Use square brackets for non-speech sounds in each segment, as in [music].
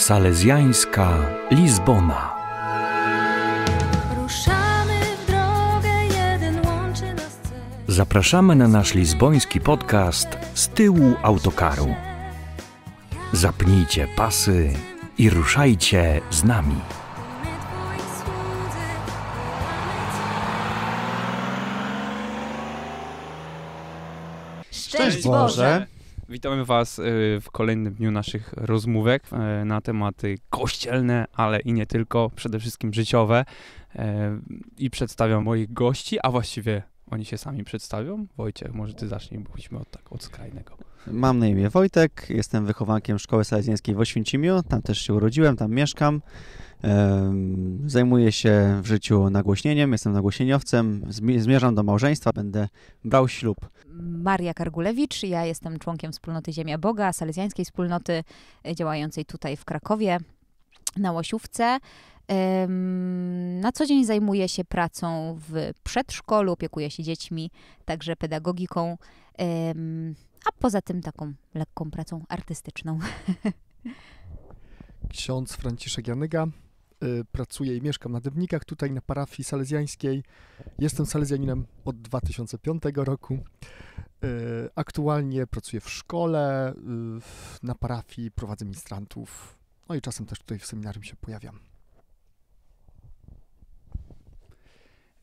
Salezjańska Lizbona. Zapraszamy na nasz lizboński podcast z tyłu autokaru. Zapnijcie pasy i ruszajcie z nami. Szczęść Boże! Witamy Was y, w kolejnym dniu naszych rozmówek y, na tematy kościelne, ale i nie tylko, przede wszystkim życiowe. Y, I przedstawiam moich gości, a właściwie oni się sami przedstawią. Wojciech, może Ty zacznij, bo od tak od skrajnego. Mam na imię Wojtek, jestem wychowankiem Szkoły Salezjańskiej w Oświęcimiu, tam też się urodziłem, tam mieszkam. Zajmuję się w życiu nagłośnieniem, jestem nagłośnieniowcem, zmierzam do małżeństwa, będę brał ślub. Maria Kargulewicz, ja jestem członkiem wspólnoty Ziemia Boga, salezjańskiej wspólnoty e, działającej tutaj w Krakowie na Łosiówce. Na co dzień zajmuję się pracą w przedszkolu, opiekuję się dziećmi, także pedagogiką a poza tym taką lekką pracą artystyczną. [laughs] Ksiądz Franciszek Janyga. Y, pracuję i mieszkam na Dybnikach, tutaj na parafii salezjańskiej. Jestem salezjaninem od 2005 roku. Y, aktualnie pracuję w szkole, y, na parafii prowadzę ministrantów. No i czasem też tutaj w seminarium się pojawiam.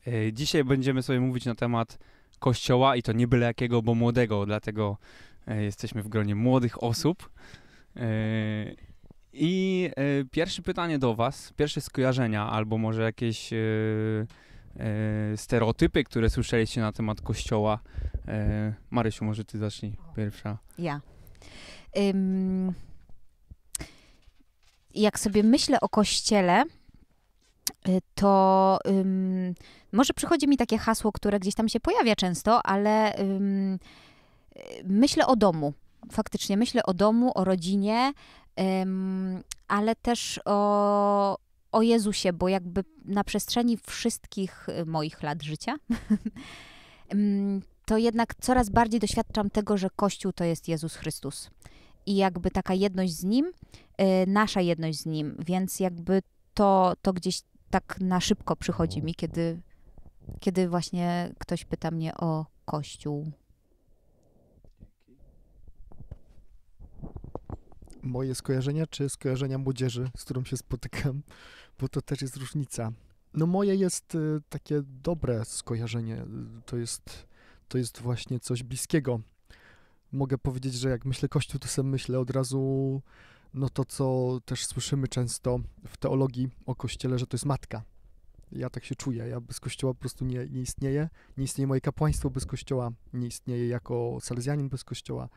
E, dzisiaj będziemy sobie mówić na temat kościoła i to nie byle jakiego, bo młodego, dlatego e, jesteśmy w gronie młodych osób. E, I e, pierwsze pytanie do Was, pierwsze skojarzenia, albo może jakieś stereotypy, które słyszeliście na temat kościoła. Marysiu, może Ty zacznij pierwsza. Ja. Um, jak sobie myślę o kościele, Y, to um, może przychodzi mi takie hasło, które gdzieś tam się pojawia często, ale um, myślę o domu. Faktycznie myślę o domu, o rodzinie, um, ale też o, o Jezusie, bo jakby na przestrzeni wszystkich y, moich lat życia [laughs] to jednak coraz bardziej doświadczam tego, że Kościół to jest Jezus Chrystus. I jakby taka jedność z Nim, nasza jedność z Nim, więc jakby to, to gdzieś tak na szybko przychodzi no. mi, kiedy, kiedy właśnie ktoś pyta mnie o Kościół. Moje skojarzenia, czy skojarzenia młodzieży, z którą się spotykam, bo to też jest różnica. No moje jest y, takie dobre skojarzenie, to jest, to jest właśnie coś bliskiego. Mogę powiedzieć, że jak myślę Kościół, to sobie myślę od razu no to co też słyszymy często w teologii o Kościele, że to jest matka. Ja tak się czuję, ja bez Kościoła po prostu nie, nie istnieję, nie istnieje moje kapłaństwo bez Kościoła, nie istnieje jako salezjanin bez Kościoła,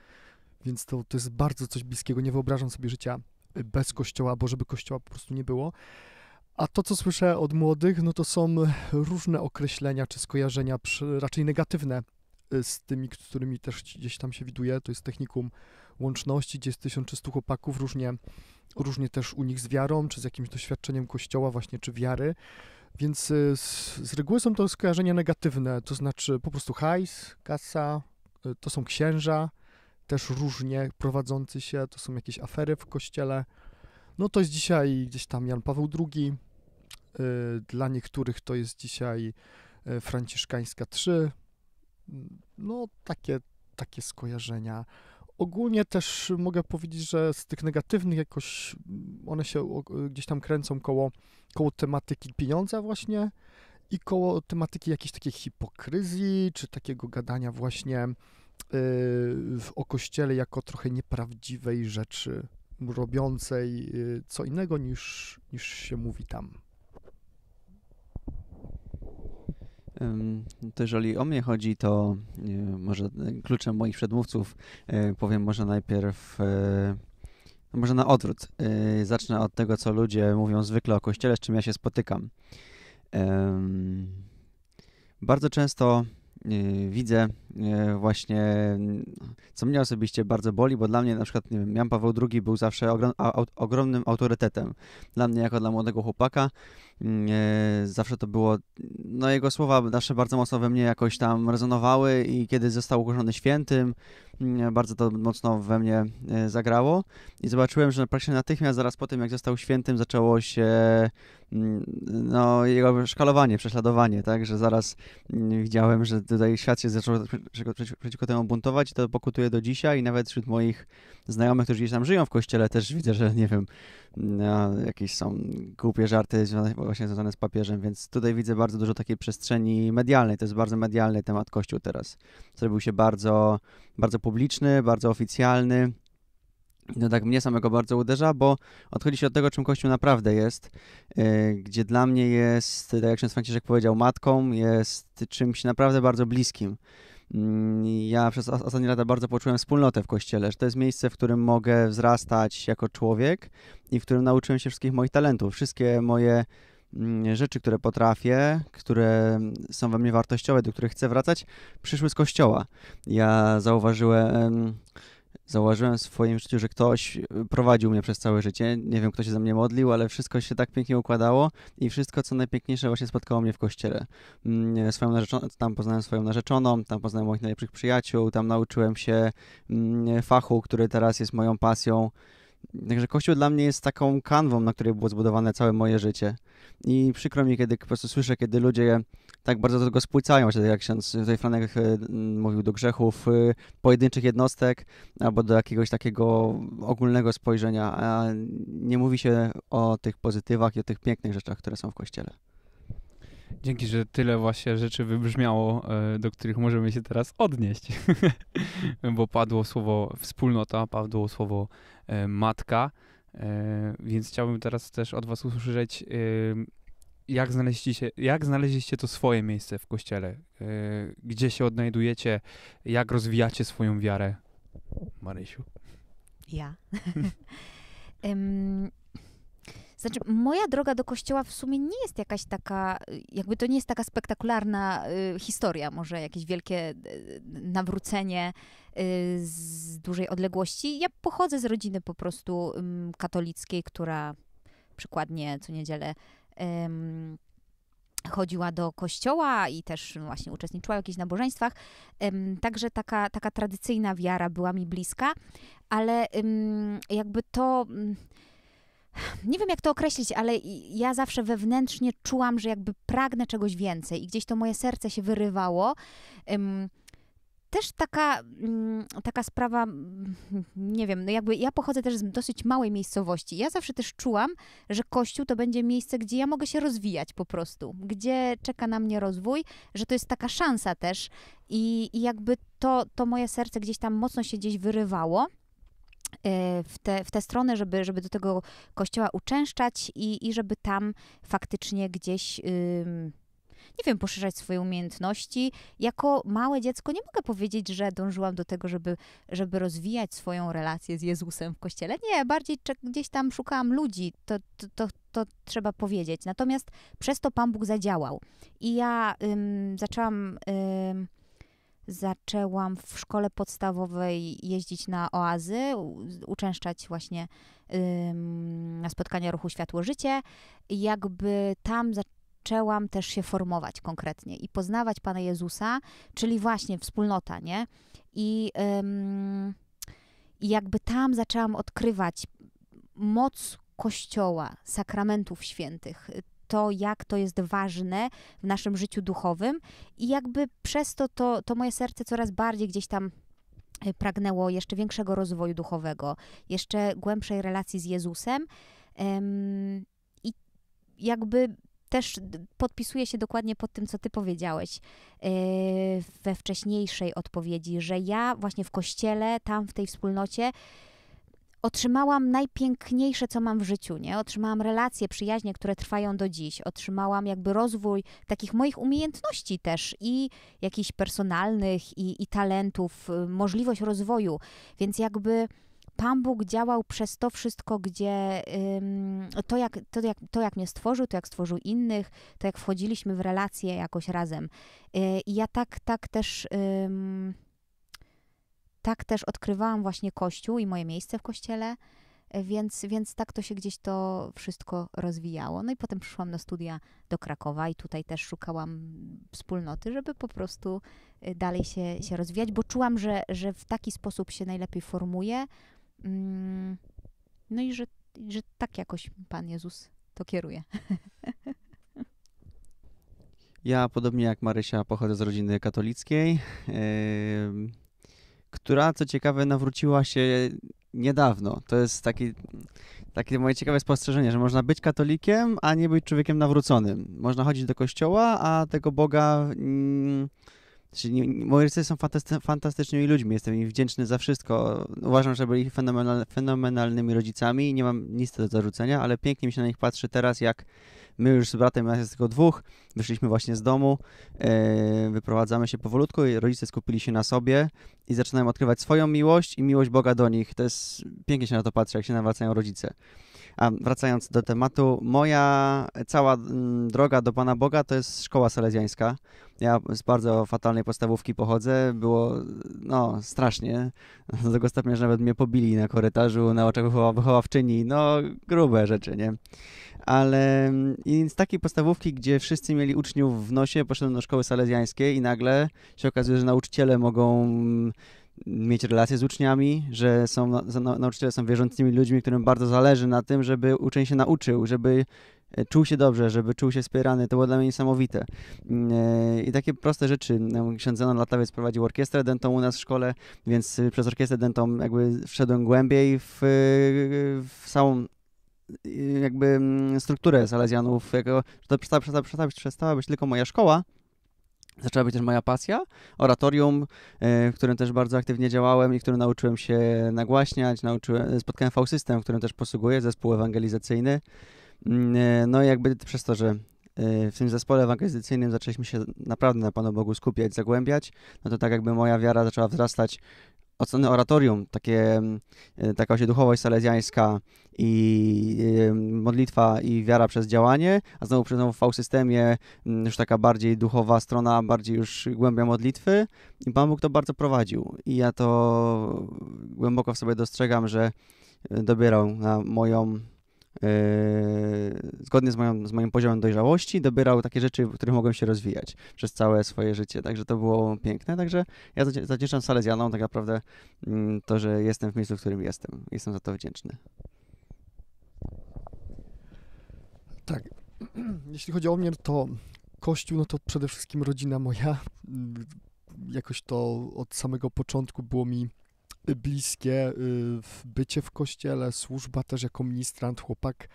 więc to, to jest bardzo coś bliskiego, nie wyobrażam sobie życia y, bez Kościoła, bo żeby Kościoła po prostu nie było. A to, co słyszę od młodych, no to są różne określenia czy skojarzenia, raczej negatywne y, z tymi, z którymi też gdzieś tam się widuje, to jest technikum łączności, gdzie jest 1300 chłopaków, różnie, różnie też u nich z wiarą, czy z jakimś doświadczeniem kościoła właśnie, czy wiary. Więc y, z, z reguły są to skojarzenia negatywne, to znaczy po prostu hajs, kasa, y, to są księża, też różnie prowadzący się, to są jakieś afery w kościele. No to jest dzisiaj gdzieś tam Jan Paweł II, y, dla niektórych to jest dzisiaj Franciszkańska 3. No takie, takie skojarzenia ogólnie też mogę powiedzieć, że z tych negatywnych jakoś mm, one się gdzieś tam kręcą koło, koło tematyki pieniądza właśnie i koło tematyki jakiejś takiej hipokryzji, czy takiego gadania właśnie yy, o kościele jako trochę nieprawdziwej rzeczy, robiącej y, co innego niż, niż się mówi tam. To jeżeli o mnie chodzi, to e, może kluczem moich przedmówców e, powiem może najpierw, e, może na odwrót. Zacznę od tego, co ludzie mówią zwykle o kościele, z czym ja się spotykam. Bardzo często widzę właśnie, co mnie osobiście bardzo boli, bo dla mnie na przykład, nie wiem, Jan Paweł II był zawsze ogromnym autorytetem. Dla mnie jako dla młodego chłopaka Mm, e, zawsze to było, no jego słowa nasze bardzo mocno we mnie jakoś tam rezonowały i kiedy został ogłoszony świętym, mm, e, bardzo to mocno we mnie e, zagrało i zobaczyłem, że praktycznie natychmiast, zaraz po tym jak został świętym, zaczęło się mm, no, jego szkalowanie, prześladowanie, tak, że zaraz widziałem, że tutaj świat się zaczął przeciwko temu buntować i to pokutuje do dzisiaj i nawet wśród moich znajomych, którzy gdzieś tam żyją w kościele, też widzę, że nie wiem, no, jakieś są głupie żarty związane właśnie związane z papieżem, więc tutaj widzę bardzo dużo takiej przestrzeni medialnej. To jest bardzo medialny temat Kościół teraz. Zrobił się bardzo, bardzo publiczny, bardzo oficjalny. No tak mnie samego bardzo uderza, bo odchodzi się od tego, czym Kościół naprawdę jest, y, gdzie dla mnie jest, tak jak ksiądz Franciszek powiedział, matką, jest czymś naprawdę bardzo bliskim. Mm, ja przez ostatnie lata bardzo poczułem wspólnotę w kościele, że to jest miejsce, w którym mogę wzrastać jako człowiek i w którym nauczyłem się wszystkich moich talentów. Wszystkie moje Mm, rzeczy, które potrafię, które są we mnie wartościowe, do których chcę wracać, przyszły z kościoła. Ja zauważyłem, zauważyłem w swoim życiu, że ktoś y, prowadził mnie przez całe życie. Nie wiem, kto się za mnie modlił, ale wszystko się tak pięknie układało i wszystko, co najpiękniejsze, właśnie spotkało mnie w kościele. Mm, e, swoją narzeczoną, tam poznałem swoją narzeczoną, tam poznałem moich najlepszych przyjaciół, tam nauczyłem się mm, e, fachu, który teraz jest moją pasją Także Kościół dla mnie jest taką kanwą, na której było zbudowane całe moje życie. I przykro mi, kiedy po prostu słyszę, kiedy ludzie tak bardzo do tego spłycają, się jak ksiądz tutaj Franek e, mówił, do grzechów e, pojedynczych jednostek albo do jakiegoś takiego ogólnego spojrzenia, a nie mówi się o tych pozytywach i o tych pięknych rzeczach, które są w Kościele. Dzięki, że tyle właśnie rzeczy wybrzmiało, e, do których możemy się teraz odnieść, [laughs] bo padło słowo wspólnota, padło słowo e, matka, e, więc chciałbym teraz też od Was usłyszeć, jak znaleźliście, jak znaleźliście to swoje miejsce w kościele, gdzie się odnajdujecie, jak rozwijacie swoją wiarę. Marysiu. Ja. [laughs] [laughs] Znaczy, moja droga do kościoła w sumie nie jest jakaś taka, y, jakby to nie jest taka spektakularna y, historia, może jakieś wielkie y, nawrócenie y, z dużej odległości. Ja pochodzę z rodziny po prostu katolickiej, która przykładnie co niedzielę chodziła do kościoła i też właśnie uczestniczyła w jakichś nabożeństwach. Także taka, taka tradycyjna wiara była mi bliska, ale jakby to mm, nie wiem jak to określić, ale ja zawsze wewnętrznie czułam, że jakby pragnę czegoś więcej i gdzieś to moje serce się wyrywało. też taka, mm, taka sprawa, mm, nie wiem, no jakby ja pochodzę też z dosyć małej miejscowości. Ja zawsze też czułam, że kościół to będzie miejsce, gdzie ja mogę się rozwijać po prostu, gdzie czeka na mnie rozwój, że to jest taka szansa też i, i jakby to, to moje serce gdzieś tam mocno się gdzieś wyrywało. E, w tę w te stronę, żeby, żeby do tego kościoła uczęszczać i, i żeby tam faktycznie gdzieś. Yy, nie wiem, poszerzać swoje umiejętności. Jako małe dziecko nie mogę powiedzieć, że dążyłam do tego, żeby, żeby rozwijać swoją relację z Jezusem w kościele. Nie, bardziej gdzieś tam szukałam ludzi, to, to, to, to trzeba powiedzieć. Natomiast przez to Pan Bóg zadziałał. I ja ym, zaczęłam. Ym, zaczęłam w szkole podstawowej jeździć na oazy, uczęszczać właśnie na spotkania ruchu Światło Życie. Jakby tam zaczęłam też się formować konkretnie i poznawać Pana Jezusa, czyli właśnie wspólnota, nie? I jakby tam zaczęłam odkrywać moc Kościoła, sakramentów świętych, to, jak to jest ważne w naszym życiu duchowym i jakby przez to to, to moje serce coraz bardziej gdzieś tam e, pragnęło jeszcze większego rozwoju duchowego, jeszcze głębszej relacji z Jezusem. Um, I jakby też podpisuję się dokładnie pod tym, co ty powiedziałeś yy, we wcześniejszej odpowiedzi, że ja właśnie w kościele, tam w tej wspólnocie, otrzymałam najpiękniejsze, co mam w życiu, nie? Otrzymałam relacje, przyjaźnie, które trwają do dziś. Otrzymałam jakby rozwój takich moich umiejętności też i jakichś personalnych i, i talentów, y, możliwość rozwoju. Więc jakby... Pan Bóg działał przez to wszystko, gdzie ym, to, jak, to, jak, to jak mnie stworzył, to jak stworzył innych, to jak wchodziliśmy w relacje jakoś razem. Y, I ja tak, tak też tak też odkrywałam właśnie Kościół i moje miejsce w Kościele, e, więc, więc tak to się gdzieś to wszystko rozwijało. No i potem przyszłam na studia do Krakowa i tutaj też szukałam wspólnoty, żeby po prostu e, dalej się, się rozwijać, bo czułam, że, że w taki sposób się najlepiej formuje. Mm, no i że, że tak jakoś Pan Jezus to kieruje. Ja, podobnie jak Marysia, pochodzę z rodziny katolickiej która, co ciekawe, nawróciła się niedawno. To jest taki, takie moje ciekawe spostrzeżenie, że można być katolikiem, a nie być człowiekiem nawróconym. Można chodzić do kościoła, a tego Boga... Mm, Czyli moi rodzice są fantastycznymi ludźmi, jestem im wdzięczny za wszystko. Uważam, że byli fenomenal, fenomenalnymi rodzicami i nie mam nic do zarzucenia, ale pięknie mi się na nich patrzy teraz, jak my już z bratem, nas jest tylko dwóch, wyszliśmy właśnie z domu, yy, wyprowadzamy się powolutku i rodzice skupili się na sobie i zaczynają odkrywać swoją miłość i miłość Boga do nich. To jest pięknie się na to patrzy, jak się nawracają rodzice. A wracając do tematu, moja cała mm, droga do Pana Boga to jest szkoła salezjańska. Ja z bardzo fatalnej podstawówki pochodzę. Było, no, strasznie. Do tego stopnia, że nawet mnie pobili na korytarzu, na oczach wychowawczyni. No, grube rzeczy, nie? Ale mm, z takiej podstawówki, gdzie wszyscy mieli uczniów w nosie, poszedłem do szkoły salezjańskiej i nagle się okazuje, że nauczyciele mogą mm, mieć relacje z uczniami, że są, nauczyciele są wierzącymi ludźmi, którym bardzo zależy na tym, żeby uczeń się nauczył, żeby e, czuł się dobrze, żeby czuł się wspierany. To było dla mnie niesamowite. Mm, e, I takie proste rzeczy. No, ksiądz Zenon Latawiec prowadził orkiestrę dentą u nas w szkole, więc y, przez orkiestrę dentą jakby wszedłem głębiej w, y, w samą y, jakby mm, strukturę Salezjanów. Jako, to przestała, przestała, przestała, przestała być tylko moja szkoła, Zaczęła być też moja pasja, oratorium, e, w którym też bardzo aktywnie działałem i w którym nauczyłem się nagłaśniać, nauczyłem, e, spotkałem V-System, w którym też posługuję, zespół ewangelizacyjny. Mm, e, no i jakby przez to, że w tym zespole ewangelizacyjnym zaczęliśmy się naprawdę na Panu Bogu skupiać, zagłębiać, no to tak jakby moja wiara zaczęła wzrastać oceny oratorium, takie, mm, e, taka właśnie duchowość salezjańska i modlitwa i wiara przez działanie, a znowu przy znowu V-systemie mm, już taka bardziej duchowa strona, bardziej już głębia modlitwy i Pan Bóg to bardzo prowadził i ja to mm, głęboko w sobie dostrzegam, że e, dobierał na moją Yy, zgodnie z, moją, z moim poziomem dojrzałości dobierał takie rzeczy, w których mogłem się rozwijać przez całe swoje życie. Także to było piękne. Także ja zawdzięczam Salezjanom tak naprawdę mm, to, że jestem w miejscu, w którym jestem. Jestem za to wdzięczny. Tak. [clears throat] Jeśli chodzi o mnie, to Kościół, no to przede wszystkim rodzina moja. Jakoś to od samego początku było mi bliskie, y, bycie w kościele, służba też jako ministrant, chłopak,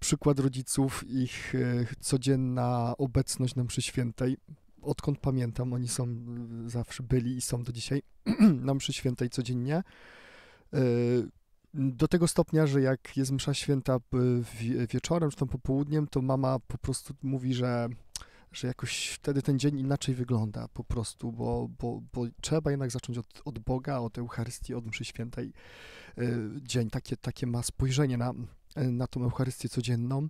przykład rodziców, ich y, codzienna obecność na mszy świętej. Odkąd pamiętam, oni są, y, zawsze byli i są do dzisiaj [clears throat] na mszy świętej codziennie. Do tego stopnia, że jak jest msza święta wieczorem, czy tam popołudniem, to mama po prostu mówi, że że jakoś wtedy ten dzień inaczej wygląda po prostu, bo, bo, bo trzeba jednak zacząć od, od Boga, od Eucharystii, od mszy świętej. Y, dzień takie, takie ma spojrzenie na, na tą Eucharystię codzienną.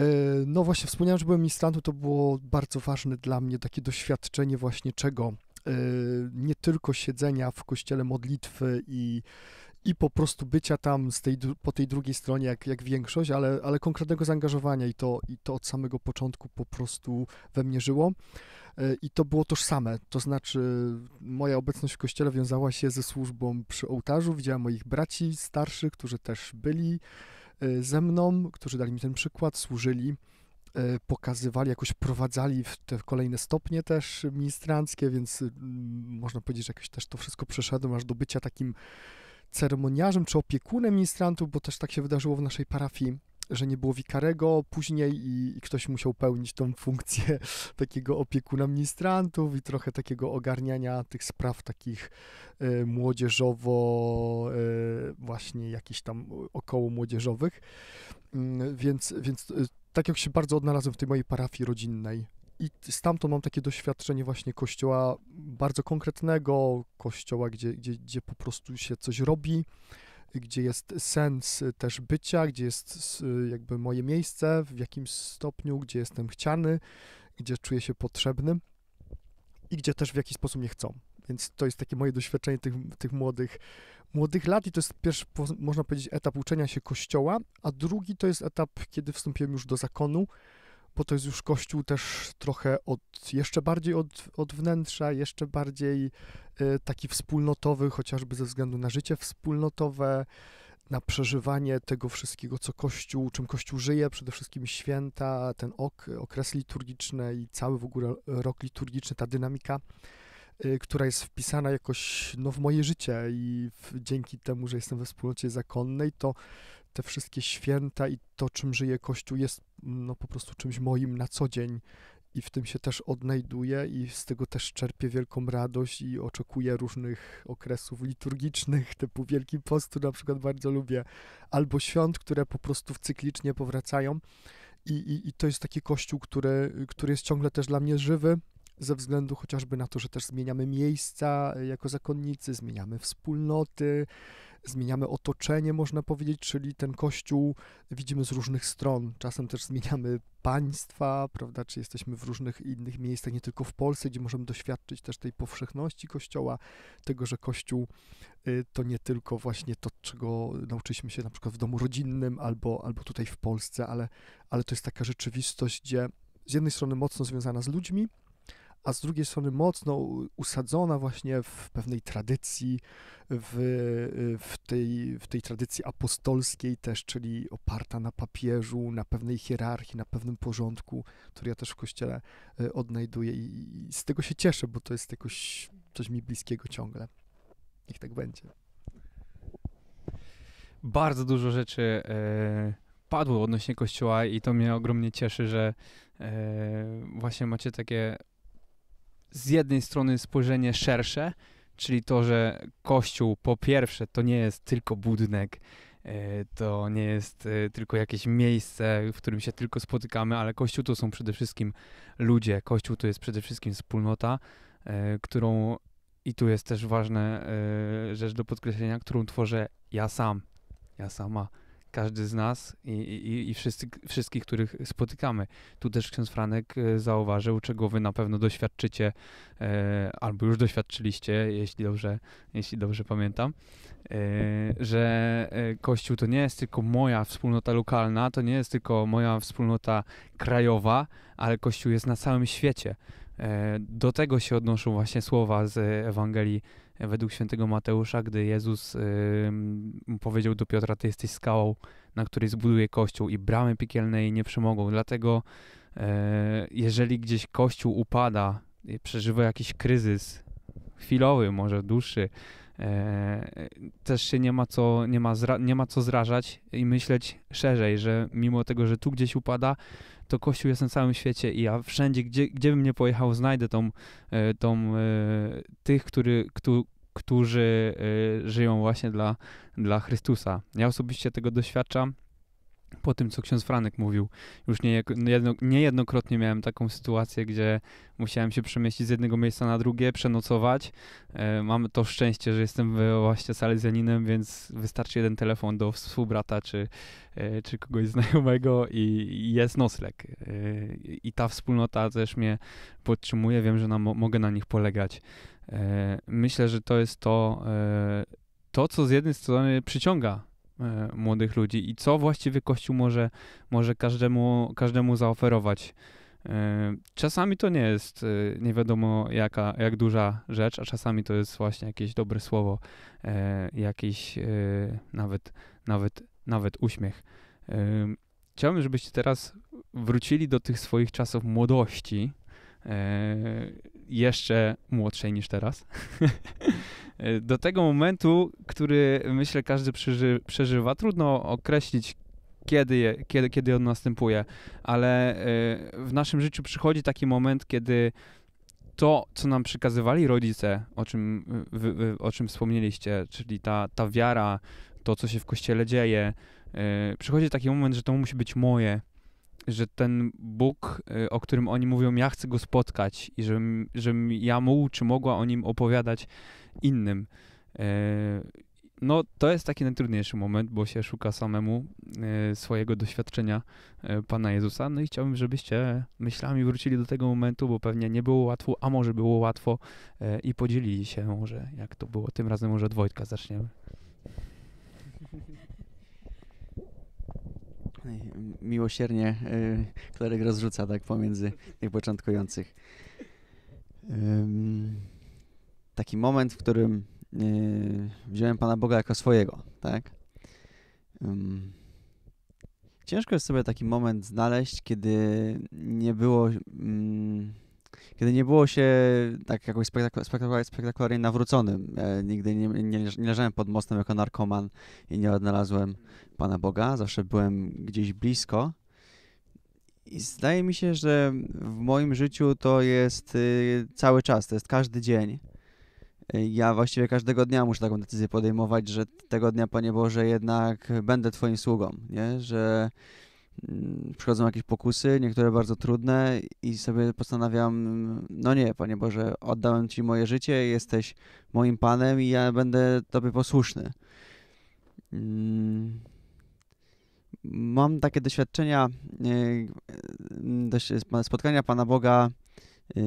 Y, no właśnie, wspomniałem, że byłem ministrantu, to było bardzo ważne dla mnie takie doświadczenie właśnie czego y, nie tylko siedzenia w kościele modlitwy i, i po prostu bycia tam z tej, po tej drugiej stronie, jak, jak większość, ale, ale konkretnego zaangażowania i to, i to od samego początku po prostu we mnie żyło. E, I to było tożsame, to znaczy moja obecność w kościele wiązała się ze służbą przy ołtarzu, widziałem moich braci starszych, którzy też byli e, ze mną, którzy dali mi ten przykład, służyli e, pokazywali, jakoś prowadzali w te kolejne stopnie też ministranckie, więc mm, można powiedzieć, że jakoś też to wszystko przeszedłem aż do bycia takim ceremoniarzem czy opiekunem ministrantów, bo też tak się wydarzyło w naszej parafii, że nie było wikarego później i, i, ktoś musiał pełnić tą funkcję [laughs] takiego opiekuna ministrantów i trochę takiego ogarniania tych spraw takich y, młodzieżowo, y, właśnie jakichś tam około młodzieżowych. Y, więc, więc e, tak jak się bardzo odnalazłem w tej mojej parafii rodzinnej, i stamtąd mam takie doświadczenie właśnie kościoła bardzo konkretnego, kościoła, gdzie, gdzie, gdzie po prostu się coś robi, gdzie jest sens też bycia, gdzie jest jakby moje miejsce w jakimś stopniu, gdzie jestem chciany, gdzie czuję się potrzebny i gdzie też w jakiś sposób mnie chcą. Więc to jest takie moje doświadczenie tych, tych młodych, młodych lat i to jest pierwszy, można powiedzieć, etap uczenia się kościoła, a drugi to jest etap, kiedy wstąpiłem już do zakonu bo to jest już kościół też trochę od, jeszcze bardziej od, od wnętrza, jeszcze bardziej y, taki wspólnotowy, chociażby ze względu na życie wspólnotowe, na przeżywanie tego wszystkiego, co Kościół, czym Kościół żyje, przede wszystkim święta, ten ok, okres liturgiczny i cały w ogóle rok liturgiczny, ta dynamika, y, która jest wpisana jakoś no, w moje życie i w, dzięki temu, że jestem we wspólnocie zakonnej, to te wszystkie święta i to, czym żyje Kościół, jest no, po prostu czymś moim na co dzień. I w tym się też odnajduję i z tego też czerpię wielką radość i oczekuję różnych okresów liturgicznych, [laughs] typu Wielki Postu na przykład bardzo lubię, albo świąt, które po prostu cyklicznie powracają. I, i, i to jest taki kościół, który, który jest ciągle też dla mnie żywy, ze względu chociażby na to, że też zmieniamy miejsca jako zakonnicy, zmieniamy wspólnoty, zmieniamy otoczenie, można powiedzieć, czyli ten kościół widzimy z różnych stron. Czasem też zmieniamy państwa, prawda, czy jesteśmy w różnych innych miejscach, nie tylko w Polsce, gdzie możemy doświadczyć też tej powszechności kościoła, tego, że kościół y, to nie tylko właśnie to, czego nauczyliśmy się na przykład w domu rodzinnym albo, albo tutaj w Polsce, ale, ale to jest taka rzeczywistość, gdzie z jednej strony mocno związana z ludźmi, a z drugiej strony mocno usadzona właśnie w pewnej tradycji, w, w, tej, w tej tradycji apostolskiej też, czyli oparta na papieżu, na pewnej hierarchii, na pewnym porządku, który ja też w kościele e, odnajduję i, i z tego się cieszę, bo to jest jakoś coś mi bliskiego ciągle. Niech tak będzie. Bardzo dużo rzeczy e, padło odnośnie kościoła i to mnie ogromnie cieszy, że e, właśnie macie takie z jednej strony spojrzenie szersze, czyli to, że Kościół po pierwsze to nie jest tylko budynek, e, to nie jest e, tylko jakieś miejsce, w którym się tylko spotykamy, ale Kościół to są przede wszystkim ludzie. Kościół to jest przede wszystkim wspólnota, e, którą i tu jest też ważna rzecz do podkreślenia, którą tworzę ja sam, ja sama każdy z nas i, i, i wszyscy, wszystkich, których spotykamy. Tu też ksiądz Franek e, zauważył, czego wy na pewno doświadczycie, e, albo już doświadczyliście, jeśli dobrze, jeśli dobrze pamiętam, e, że e, Kościół to nie jest tylko moja wspólnota lokalna, to nie jest tylko moja wspólnota krajowa, ale Kościół jest na całym świecie. E, do tego się odnoszą właśnie słowa z Ewangelii według świętego Mateusza, gdy Jezus powiedział do Piotra, ty jesteś skałą, na której zbuduje Kościół i bramy piekielnej nie przemogą. Dlatego e, jeżeli gdzieś Kościół upada, przeżywa jakiś kryzys, chwilowy, może dłuższy, e, też się nie ma, co, nie, ma zra, nie ma co zrażać i myśleć szerzej, że mimo tego, że tu gdzieś upada, to Kościół jest na całym świecie i ja wszędzie, gdzie, gdzie bym nie pojechał, znajdę tą, e, tą e, tych, który, kto, którzy e, żyją właśnie dla, dla Chrystusa. Ja osobiście tego doświadczam po tym, co ksiądz Franek mówił. Już niejednokrotnie miałem taką sytuację, gdzie musiałem się przemieścić z jednego miejsca na drugie, przenocować. E, mam to szczęście, że jestem właśnie salezjaninem, więc wystarczy jeden telefon do współbrata czy, e, czy kogoś znajomego i, jest nocleg. E, I ta wspólnota też mnie podtrzymuje, wiem, że na, mogę na nich polegać. myślę, że to jest to, to, co z jednej strony przyciąga E, młodych ludzi i co właściwie Kościół może, może każdemu, każdemu zaoferować. E, czasami to nie jest e, nie wiadomo jaka, jak duża rzecz, a czasami to jest właśnie jakieś dobre słowo, jakiś nawet, nawet, nawet uśmiech. Chciałbym, żebyście teraz wrócili do tych swoich czasów młodości, jeszcze młodszej niż teraz, [laughs] E, do tego momentu, który myślę każdy przeży, przeżywa. Trudno określić, kiedy, je, kiedy, kiedy on następuje, ale e, w naszym życiu przychodzi taki moment, kiedy to, co nam przekazywali rodzice, o czym, wy, wy, o czym wspomnieliście, czyli ta, ta wiara, to, co się w kościele dzieje, e, przychodzi taki moment, że to musi być moje, że ten Bóg, o którym oni mówią, ja chcę go spotkać i żebym, żebym ja mógł czy mogła o nim opowiadać, innym. E, no, to jest taki najtrudniejszy moment, bo się szuka samemu e, swojego doświadczenia e, Pana Jezusa. No i chciałbym, żebyście myślami wrócili do tego momentu, bo pewnie nie było łatwo, a może było łatwo i podzielili się, może jak to było. Tym razem może od Wojtka zaczniemy. Miłosiernie klerek rozrzuca tak pomiędzy tych początkujących taki moment, w którym yy, wziąłem Pana Boga jako swojego, tak? ciężko jest sobie taki moment znaleźć, kiedy nie było, mm, kiedy nie było się tak jakoś spektakul spektakularnie nawróconym. E, nigdy nie, nie, nie, leżałem pod mostem jako narkoman i nie odnalazłem Pana Boga. Zawsze byłem gdzieś blisko. I zdaje mi się, że w moim życiu to jest y, cały czas, to jest każdy dzień Y, ja właściwie każdego dnia muszę taką decyzję podejmować, że tego dnia, Panie Boże, jednak będę Twoim sługą, nie? Że mm, przychodzą jakieś pokusy, niektóre bardzo trudne i sobie postanawiam, no nie, Panie Boże, oddałem Ci moje życie, jesteś moim Panem i ja będę Tobie posłuszny. Mm, mam takie doświadczenia y, y, spotkania Pana Boga Y,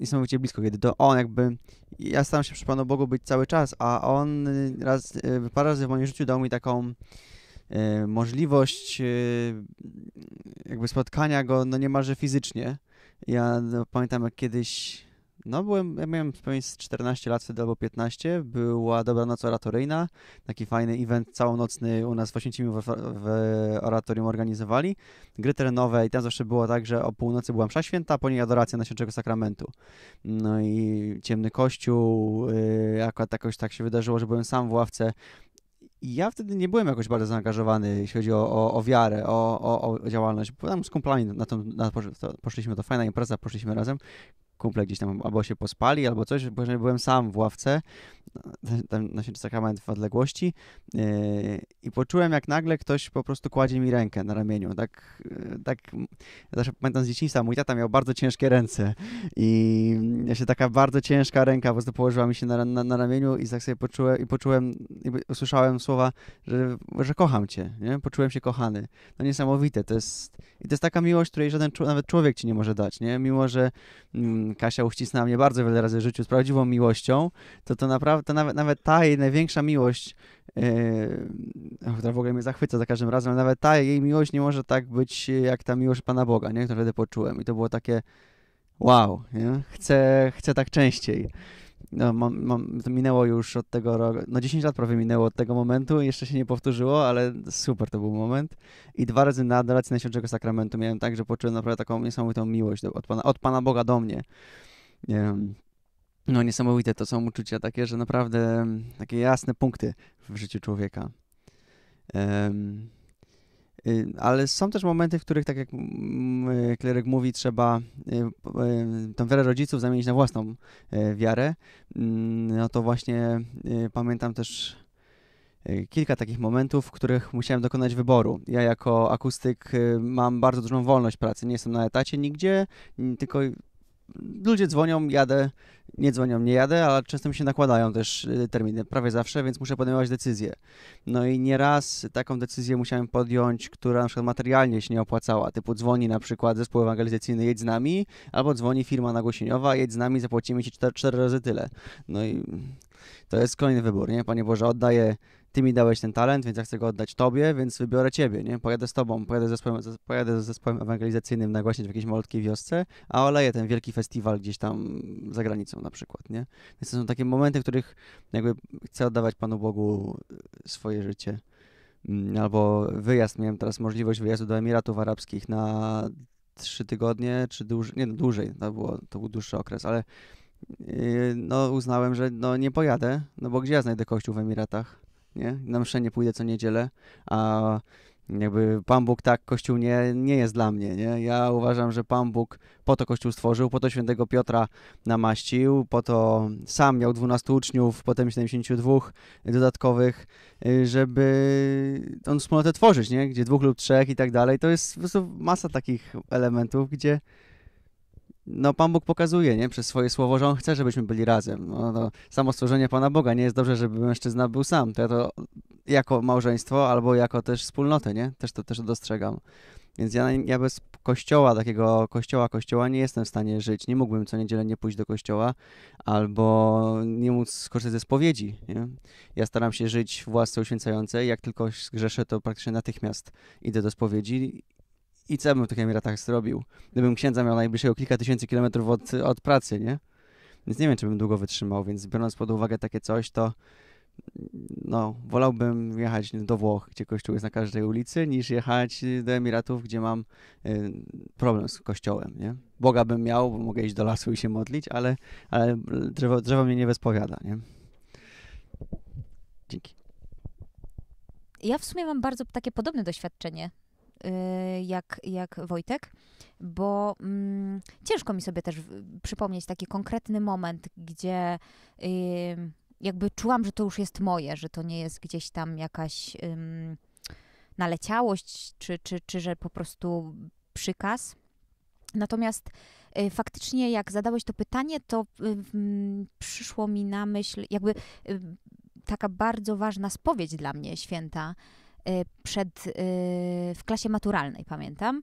niesamowicie blisko, kiedy to on jakby, ja staram się przy Panu Bogu być cały czas, a on raz, y, parę razy w moim życiu dał mi taką y, możliwość jakby spotkania go no niemalże fizycznie. Ja no, pamiętam jak kiedyś no byłem, ja miałem pewnie 14 lat wtedy albo 15, była dobra noc Oratoryjna, taki fajny event całonocny u nas w Oświęcimiu w, w oratorium organizowali, gry terenowe i tam zawsze było tak, że o północy była msza święta, po niej adoracja Najświętszego Sakramentu. No i Ciemny Kościół, yy, akurat tak, jakoś tak się wydarzyło, że byłem sam w ławce ja wtedy nie byłem jakoś bardzo zaangażowany, jeśli chodzi o, o, o wiarę, o, o, o działalność. Byłem z kumplami na, tą, na poszliśmy, to fajna impreza, poszliśmy razem kumple gdzieś tam albo się pospali, albo coś, bo byłem sam w ławce, tam na święty sakrament w odległości yy, i poczułem, jak nagle ktoś po prostu kładzie mi rękę na ramieniu, tak, yy, tak, zawsze pamiętam z dzieciństwa, mój tata miał bardzo ciężkie ręce i się taka bardzo ciężka ręka po prostu położyła mi się na, na, na ramieniu i tak sobie poczułem, i poczułem, i usłyszałem słowa, że, że kocham cię, nie? poczułem się kochany. No niesamowite, to jest, i to jest taka miłość, której żaden nawet człowiek ci nie może dać, nie? Mimo, że mm, Kasia uścisnęła mnie bardzo wiele razy w życiu z prawdziwą miłością, to to naprawdę, to nawet, nawet ta jej największa miłość, yy, która w ogóle mnie zachwyca za każdym razem, ale nawet ta jej miłość nie może tak być jak ta miłość Pana Boga, nie? którą wtedy poczułem. I to było takie wow, nie? Chcę, chcę tak częściej no, mam, mam, to minęło już od tego roku, no 10 lat prawie minęło od tego momentu, jeszcze się nie powtórzyło, ale super to był moment. I dwa razy na adoracji Najświętszego Sakramentu miałem tak, że poczułem naprawdę taką niesamowitą miłość do, od, Pana, od Pana Boga do mnie. no niesamowite to są uczucia takie, że naprawdę takie jasne punkty w życiu człowieka. Um, Y, ale są też momenty, w których, tak jak kleryk mówi, trzeba y, y, tą wiarę rodziców zamienić na własną wiarę. Mm, no to właśnie pamiętam też kilka takich momentów, w których musiałem dokonać wyboru. Ja jako akustyk mam bardzo dużą wolność pracy, nie jestem na etacie nigdzie, tylko ludzie dzwonią, jadę, nie dzwonią, nie jadę, ale często mi się nakładają też y, terminy, prawie zawsze, więc muszę podejmować decyzję. No i nieraz taką decyzję musiałem podjąć, która na przykład materialnie się nie opłacała, typu dzwoni na przykład zespół ewangelizacyjny, jedź z nami, albo dzwoni firma nagłosieniowa, jedź z nami, zapłacimy ci cztery, cztery razy tyle. No i to jest kolejny wybór, nie? Panie Boże, oddaję ty mi dałeś ten talent, więc ja chcę go oddać tobie, więc wybiorę ciebie, nie? Pojadę z tobą, pojadę z zespołem, pojadę zespołem ewangelizacyjnym nagłaśniać w jakiejś malutkiej wiosce, a oleję ten wielki festiwal gdzieś tam za granicą na przykład, nie? Więc to są takie momenty, w których jakby chcę oddawać Panu Bogu y, swoje życie. Mm, albo wyjazd, miałem teraz możliwość wyjazdu do Emiratów Arabskich na trzy tygodnie, czy dłużej, nie, no, dłużej, to, było, to był dłuższy okres, ale y, no, uznałem, że no, nie pojadę, no bo gdzie ja znajdę kościół w Emiratach? nie? Na mszę nie pójdę co niedzielę, a jakby Pan Bóg tak, Kościół nie, nie jest dla mnie, nie? Ja uważam, że Pan Bóg po to Kościół stworzył, po to świętego Piotra namaścił, po to sam miał 12 uczniów, potem 72 dodatkowych, y, żeby tą wspólnotę tworzyć, nie? Gdzie dwóch lub trzech i tak dalej. To jest po prostu masa takich elementów, gdzie no Pan Bóg pokazuje, nie? Przez swoje słowo, że On chce, żebyśmy byli razem. No, no, samo stworzenie Pana Boga nie jest dobrze, żeby mężczyzna był sam. To ja to jako małżeństwo albo jako też wspólnotę, nie? Też to też dostrzegam. Więc ja, ja bez kościoła, takiego kościoła, kościoła nie jestem w stanie żyć. Nie mógłbym co niedzielę nie pójść do kościoła albo nie móc skorzystać ze spowiedzi. Nie? Ja staram się żyć w łasce uświęcającej. Jak tylko grzeszę, to praktycznie natychmiast idę do spowiedzi i co bym w tych Emiratach zrobił? Gdybym księdza miał najbliższego kilka tysięcy kilometrów od, od pracy, nie? Więc nie wiem, czy bym długo wytrzymał, więc biorąc pod uwagę takie coś, to no, wolałbym jechać do Włoch, gdzie kościół jest na każdej ulicy, niż jechać do Emiratów, gdzie mam y, problem z kościołem, nie? Boga bym miał, bo mogę iść do lasu i się modlić, ale, ale drzewo, drzewo mnie nie wyspowiada, nie? Dzięki. Ja w sumie mam bardzo takie podobne doświadczenie Y, jak, jak Wojtek, bo mm, ciężko mi sobie też przypomnieć taki konkretny moment, gdzie jakby czułam, że to już jest moje, że to nie jest gdzieś tam jakaś naleciałość, czy, czy, czy że po prostu przykaz. Natomiast y, faktycznie, jak zadałeś to pytanie, to y, y, przyszło mi na myśl, jakby y, taka bardzo ważna spowiedź dla mnie święta Y, przed, y, w klasie maturalnej, pamiętam.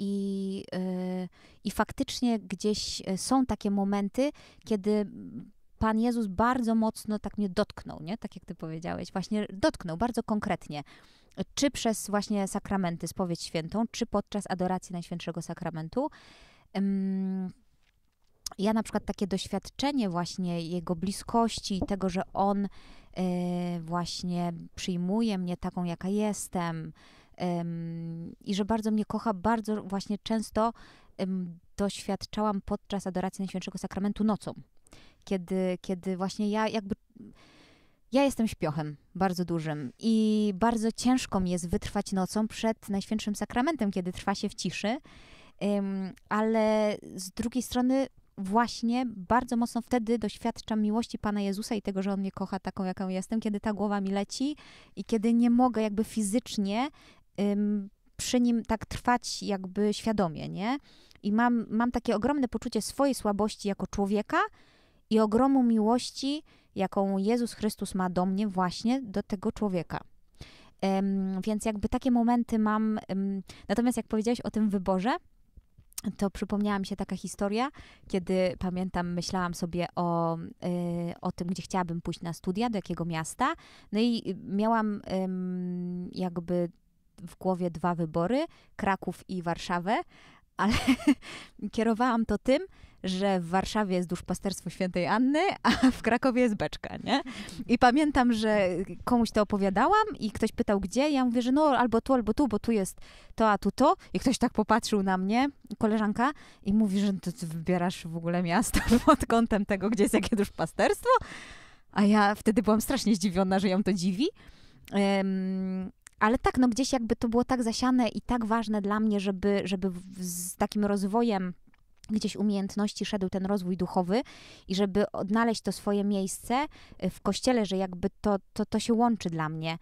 I, y, I faktycznie gdzieś są takie momenty, kiedy Pan Jezus bardzo mocno tak mnie dotknął, nie? Tak jak ty powiedziałeś, właśnie dotknął bardzo konkretnie. Czy przez właśnie sakramenty, spowiedź świętą, czy podczas adoracji Najświętszego Sakramentu. Ja na przykład takie doświadczenie właśnie jego bliskości i tego, że on Y, właśnie przyjmuje mnie taką, jaka jestem i że bardzo mnie kocha, bardzo właśnie często doświadczałam podczas adoracji Najświętszego Sakramentu nocą, kiedy, kiedy właśnie ja jakby... Ja jestem śpiochem bardzo dużym i bardzo ciężko mi jest wytrwać nocą przed Najświętszym Sakramentem, kiedy trwa się w ciszy, ale z drugiej strony właśnie bardzo mocno wtedy doświadczam miłości Pana Jezusa i tego, że On mnie kocha taką, jaką jestem, kiedy ta głowa mi leci i kiedy nie mogę jakby fizycznie ym, przy Nim tak trwać jakby świadomie, nie? I mam, mam takie ogromne poczucie swojej słabości jako człowieka i ogromu miłości, jaką Jezus Chrystus ma do mnie właśnie, do tego człowieka. Ym, więc jakby takie momenty mam. Ym, natomiast jak powiedziałeś o tym wyborze, to przypomniała mi się taka historia, kiedy pamiętam, myślałam sobie o, y, o tym, gdzie chciałabym pójść na studia, do jakiego miasta. No i y, miałam jakby w głowie dwa wybory: Kraków i Warszawę, ale [laughs] kierowałam to tym, że w Warszawie jest duszpasterstwo świętej Anny, a w Krakowie jest beczka, nie? I pamiętam, że komuś to opowiadałam i ktoś pytał gdzie, ja mówię, że no albo tu, albo tu, bo tu jest to, a tu to. I ktoś tak popatrzył na mnie, koleżanka, i mówi, że to ty wybierasz w ogóle miasto [laughs] pod kątem tego, gdzie jest jakie duszpasterstwo. A ja wtedy byłam strasznie zdziwiona, że ją to dziwi. Um, ale tak, no gdzieś jakby to było tak zasiane i tak ważne dla mnie, żeby, żeby z takim rozwojem gdzieś umiejętności szedł ten rozwój duchowy i żeby odnaleźć to swoje miejsce e, w kościele, że jakby to, to, to się łączy dla mnie.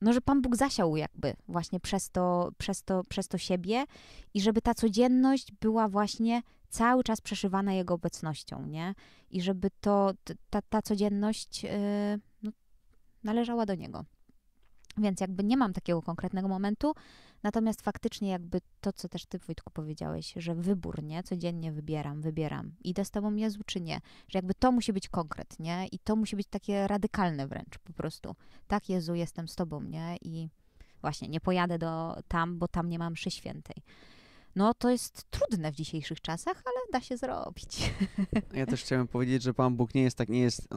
no, że Pan Bóg zasiał jakby właśnie przez to, przez, to, przez to siebie i żeby ta codzienność była właśnie cały czas przeszywana Jego obecnością, nie? I żeby to, ta, ta codzienność e, no, należała do Niego. Więc jakby nie mam takiego konkretnego momentu, Natomiast faktycznie jakby to, co też ty Wojtku powiedziałeś, że wybór, nie? Codziennie wybieram, wybieram. Idę z tobą Jezu czy nie? Że jakby to musi być konkret, nie? I to musi być takie radykalne wręcz po prostu. Tak Jezu, jestem z tobą, nie? I właśnie nie pojadę do tam, bo tam nie mam mszy świętej no to jest trudne w dzisiejszych czasach, ale da się zrobić. [laughs] Ja też [laughs] chciałem powiedzieć, że Pan Bóg nie jest tak, nie jest,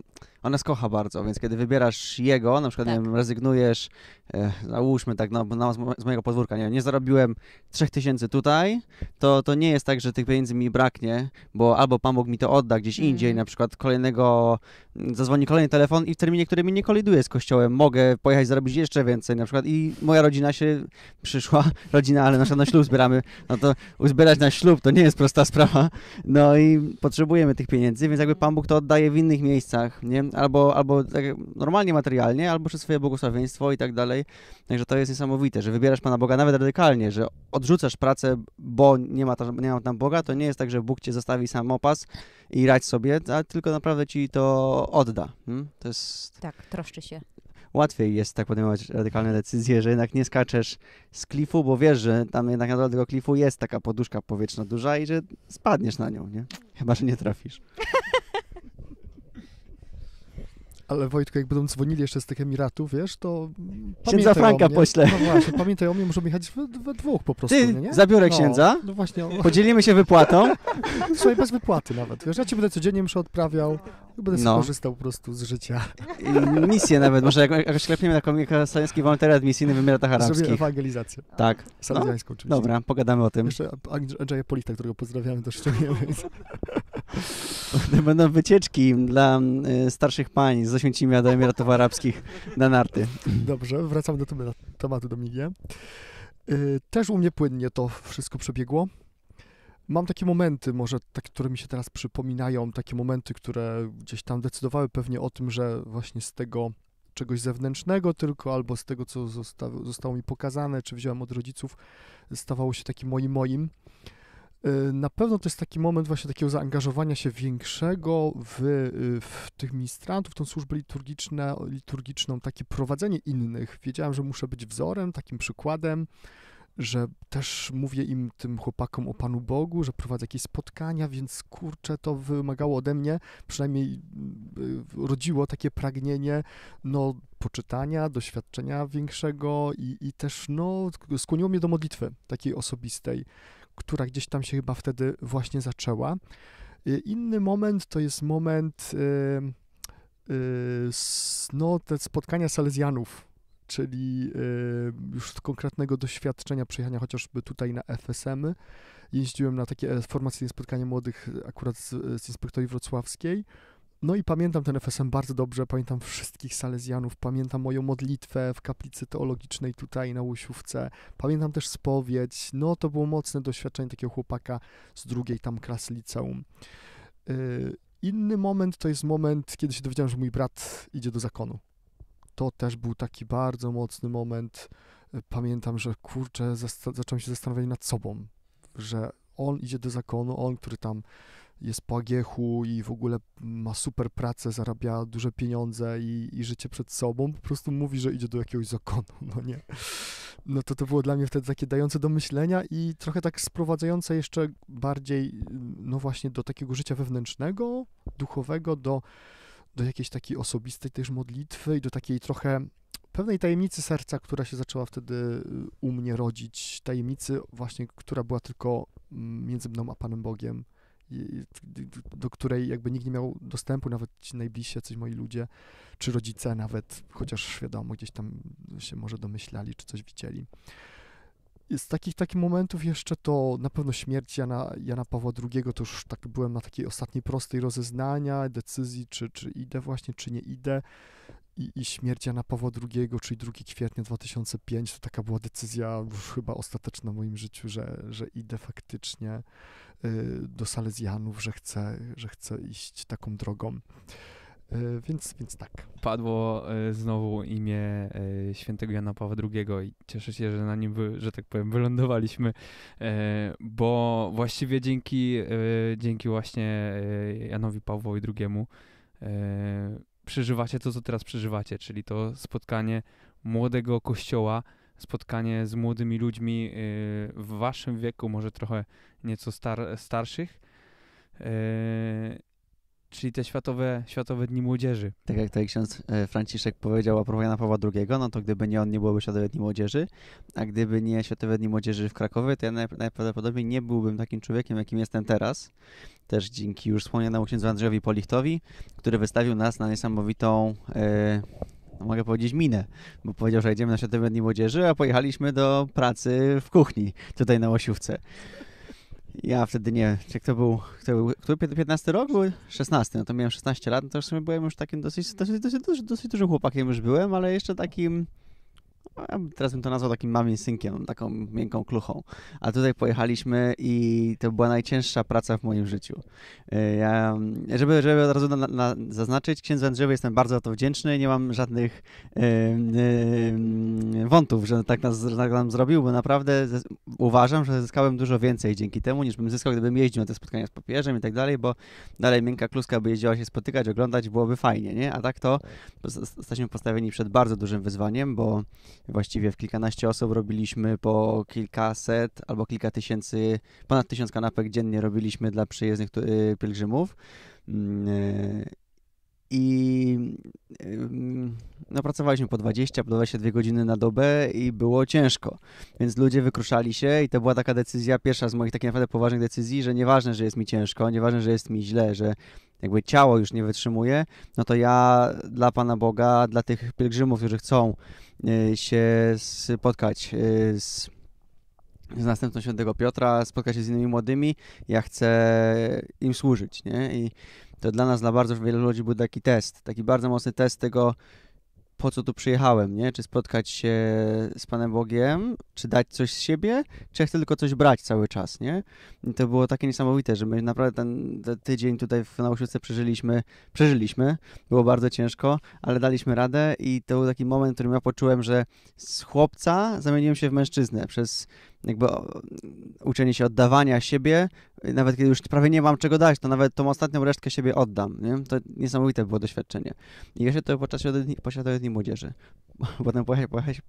on nas kocha bardzo, więc kiedy wybierasz Jego, na przykład, tak. nie wiem, rezygnujesz, e, załóżmy tak, no, no, z mojego podwórka, nie nie zarobiłem 3000 tutaj, to, to nie jest tak, że tych pieniędzy mi braknie, bo albo Pan Bóg mi to odda gdzieś mm. indziej, na przykład kolejnego zadzwoni kolejny telefon i w terminie, który mi nie koliduje z kościołem, mogę pojechać zarobić jeszcze więcej na przykład i moja rodzina się przyszła, [laughs] rodzina, ale na na ślub zbieramy, no to uzbierać na ślub to nie jest prosta sprawa, no i potrzebujemy tych pieniędzy, więc jakby Pan Bóg to oddaje w innych miejscach, nie? Albo, albo tak normalnie materialnie, albo przez swoje błogosławieństwo i tak dalej, także to jest niesamowite, że wybierasz Pana Boga nawet radykalnie, że odrzucasz pracę, bo nie ma, tam, nie ma tam Boga, to nie jest tak, że Bóg Cię zostawi samopas, i radź sobie, a tylko naprawdę ci to odda. Hmm? To jest... Tak, troszczy się. Łatwiej jest tak podejmować radykalne decyzje, że jednak nie skaczesz z klifu, bo wiesz, że tam jednak na dole tego klifu jest taka poduszka powietrzna duża i że spadniesz na nią, nie? Chyba, że nie trafisz. [laughs] Ale Wojtku, jak będą dzwonili jeszcze z tych Emiratów, wiesz, to księdza Franka pośle. No właśnie, pamiętaj o mnie, możemy jechać we, we dwóch po prostu, Ty, nie? No. zabiorę księdza, no, no właśnie. podzielimy się wypłatą. [laughs] Słuchaj, bez wypłaty nawet, wiesz, ja ci będę codziennie muszę odprawiał, będę no. po prostu z życia. I misję nawet, może jakoś sklepniemy taką salesiański wolontariat misyjny w Emiratach Arabskich. Zrobię ewangelizację. Tak. Salesiańską no, oczywiście. Dobra, pogadamy o tym. Jeszcze Andrzeja Polita, którego pozdrawiamy, do ściągniemy. [laughs] Będą wycieczki dla mm, y, starszych pań z Oświęcimia do Emiratów Arabskich na narty. Dobrze, wracam do tematu, Dominikie. Y, też u mnie płynnie to wszystko przebiegło. Mam takie momenty, może takie, które mi się teraz przypominają, takie momenty, które gdzieś tam decydowały pewnie o tym, że właśnie z tego czegoś zewnętrznego tylko, albo z tego, co zosta zostało mi pokazane, czy wziąłem od rodziców, stawało się takim moim moim. Y, na pewno to jest taki moment właśnie takiego zaangażowania się większego w, y, w tych ministrantów, w tą służbę liturgiczną, liturgiczną, takie prowadzenie innych. Wiedziałem, że muszę być wzorem, takim przykładem, że też mówię im, tym chłopakom o Panu Bogu, że prowadzę jakieś spotkania, więc kurczę, to wymagało ode mnie, przynajmniej y, rodziło takie pragnienie, no, poczytania, doświadczenia większego i, i też, no, skłoniło mnie do modlitwy takiej osobistej która gdzieś tam się chyba wtedy właśnie zaczęła. Y, inny moment to jest moment y, y, no, te spotkania Salezjanów, czyli już konkretnego doświadczenia przyjechania chociażby tutaj na FSM. Jeździłem na takie e, formacyjne spotkanie młodych akurat z, z inspektorii wrocławskiej. No i pamiętam ten FSM bardzo dobrze, pamiętam wszystkich Salezjanów, pamiętam moją modlitwę w kaplicy teologicznej tutaj na Łusiówce, pamiętam też spowiedź. No to było mocne doświadczenie takiego chłopaka z drugiej tam klasy liceum. Yy, inny moment to jest moment, kiedy się dowiedziałem, że mój brat idzie do zakonu. To też był taki bardzo mocny moment. Yy, pamiętam, że kurczę, zacząłem się zastanawiać nad sobą, że on idzie do zakonu, on, który tam jest po agiechu i w ogóle ma super pracę, zarabia duże pieniądze i, i życie przed sobą, po prostu mówi, że idzie do jakiegoś zakonu, no nie. No to to było dla mnie wtedy takie dające do myślenia i trochę tak sprowadzające jeszcze bardziej, no właśnie, do takiego życia wewnętrznego, duchowego, do, do jakiejś takiej osobistej też modlitwy i do takiej trochę pewnej tajemnicy serca, która się zaczęła wtedy y, u mnie rodzić, tajemnicy właśnie, która była tylko mm, między mną a Panem Bogiem do której jakby nikt nie miał dostępu, nawet ci najbliżsi, coś moi ludzie, czy rodzice nawet, chociaż świadomo, gdzieś tam się może domyślali, czy coś widzieli. Z takich, takich momentów jeszcze to na pewno śmierć Jana, Jana Pawła II, to już tak byłem na takiej ostatniej prostej rozeznania, decyzji, czy, czy idę właśnie, czy nie idę i, i śmierć Jana Pawła II, czyli 2 kwietnia 2005, to taka była decyzja już chyba ostateczna w moim życiu, że, że idę faktycznie y, do Salezjanów, że chcę, że chcę iść taką drogą. Y, więc, więc tak. Padło y, znowu imię świętego Jana Pawła II i cieszę się, że na nim, że tak powiem, wylądowaliśmy, bo właściwie dzięki, dzięki właśnie Janowi Pawłowi II przeżywacie to, co teraz przeżywacie, czyli to spotkanie młodego kościoła, spotkanie z młodymi ludźmi yy, w waszym wieku, może trochę nieco star starszych. Yy, czyli te światowe, światowe Dni Młodzieży. Tak jak tutaj ksiądz e, Franciszek powiedział a propos Jana Pawła II, no to gdyby nie on, nie byłoby Światowe Dni Młodzieży, a gdyby nie Światowe Dni Młodzieży w Krakowie, to ja najprawdopodobniej nie byłbym takim człowiekiem, jakim jestem teraz. Też dzięki już wspomnianemu księdzu Andrzejowi Polichtowi, który wystawił nas na niesamowitą... E, no mogę powiedzieć, minę, bo powiedział, że jedziemy na Światowe Dni Młodzieży, a pojechaliśmy do pracy w kuchni tutaj na Łosiówce. Ja wtedy nie, czy kto był, kto był, który 15 rok był? 16, no to miałem 16 lat, no to w sumie byłem już takim dosyć, dosyć, dosyć, dosyć, dosyć dużym chłopakiem już byłem, ale jeszcze takim teraz bym to nazwał takim mamim synkiem, taką miękką kluchą. A tutaj pojechaliśmy i to była najcięższa praca w moim życiu. E, ja, żeby, żeby od razu na, na, zaznaczyć, księdzu Andrzejowi jestem bardzo za to wdzięczny, nie mam żadnych y, wątów, że tak, nas, tak nam zrobił, bo naprawdę uważam, że zyskałem dużo więcej dzięki temu, niż bym zyskał, gdybym jeździł na te spotkania z papieżem i tak dalej, bo dalej miękka kluska by jeździła się spotykać, oglądać, byłoby fajnie, nie? A tak to tak. jesteśmy postawieni przed bardzo dużym wyzwaniem, bo właściwie w kilkanaście osób robiliśmy po kilkaset albo kilka tysięcy, ponad tysiąc kanapek dziennie robiliśmy dla przyjezdnych y, pielgrzymów. Mm, y, I y, no, pracowaliśmy po 20, po 22 godziny na dobę i było ciężko. Więc ludzie wykruszali się i to była taka decyzja, pierwsza z moich takich naprawdę poważnych decyzji, że nieważne, że jest mi ciężko, nieważne, że jest mi źle, że jakby ciało już nie wytrzymuje, no to ja dla Pana Boga, dla tych pielgrzymów, którzy chcą y, się spotkać y, z z następcą świętego Piotra, spotkać się z innymi młodymi, ja chcę im służyć, nie? I to dla nas, dla bardzo wielu ludzi był taki test, taki bardzo mocny test tego, po co tu przyjechałem, nie? Czy spotkać się z Panem Bogiem, czy dać coś z siebie, czy ja chcę tylko coś brać cały czas, nie? I to było takie niesamowite, że my naprawdę ten, ten tydzień tutaj w nauczycielce przeżyliśmy, przeżyliśmy, było bardzo ciężko, ale daliśmy radę i to był taki moment, w którym ja poczułem, że z chłopca zamieniłem się w mężczyznę przez jakby uczenie się oddawania siebie, nawet kiedy już prawie nie mam czego dać, to nawet tą ostatnią resztkę siebie oddam, nie? To niesamowite było doświadczenie. I jeszcze to podczas Światowej Dni Młodzieży. [laughs] Potem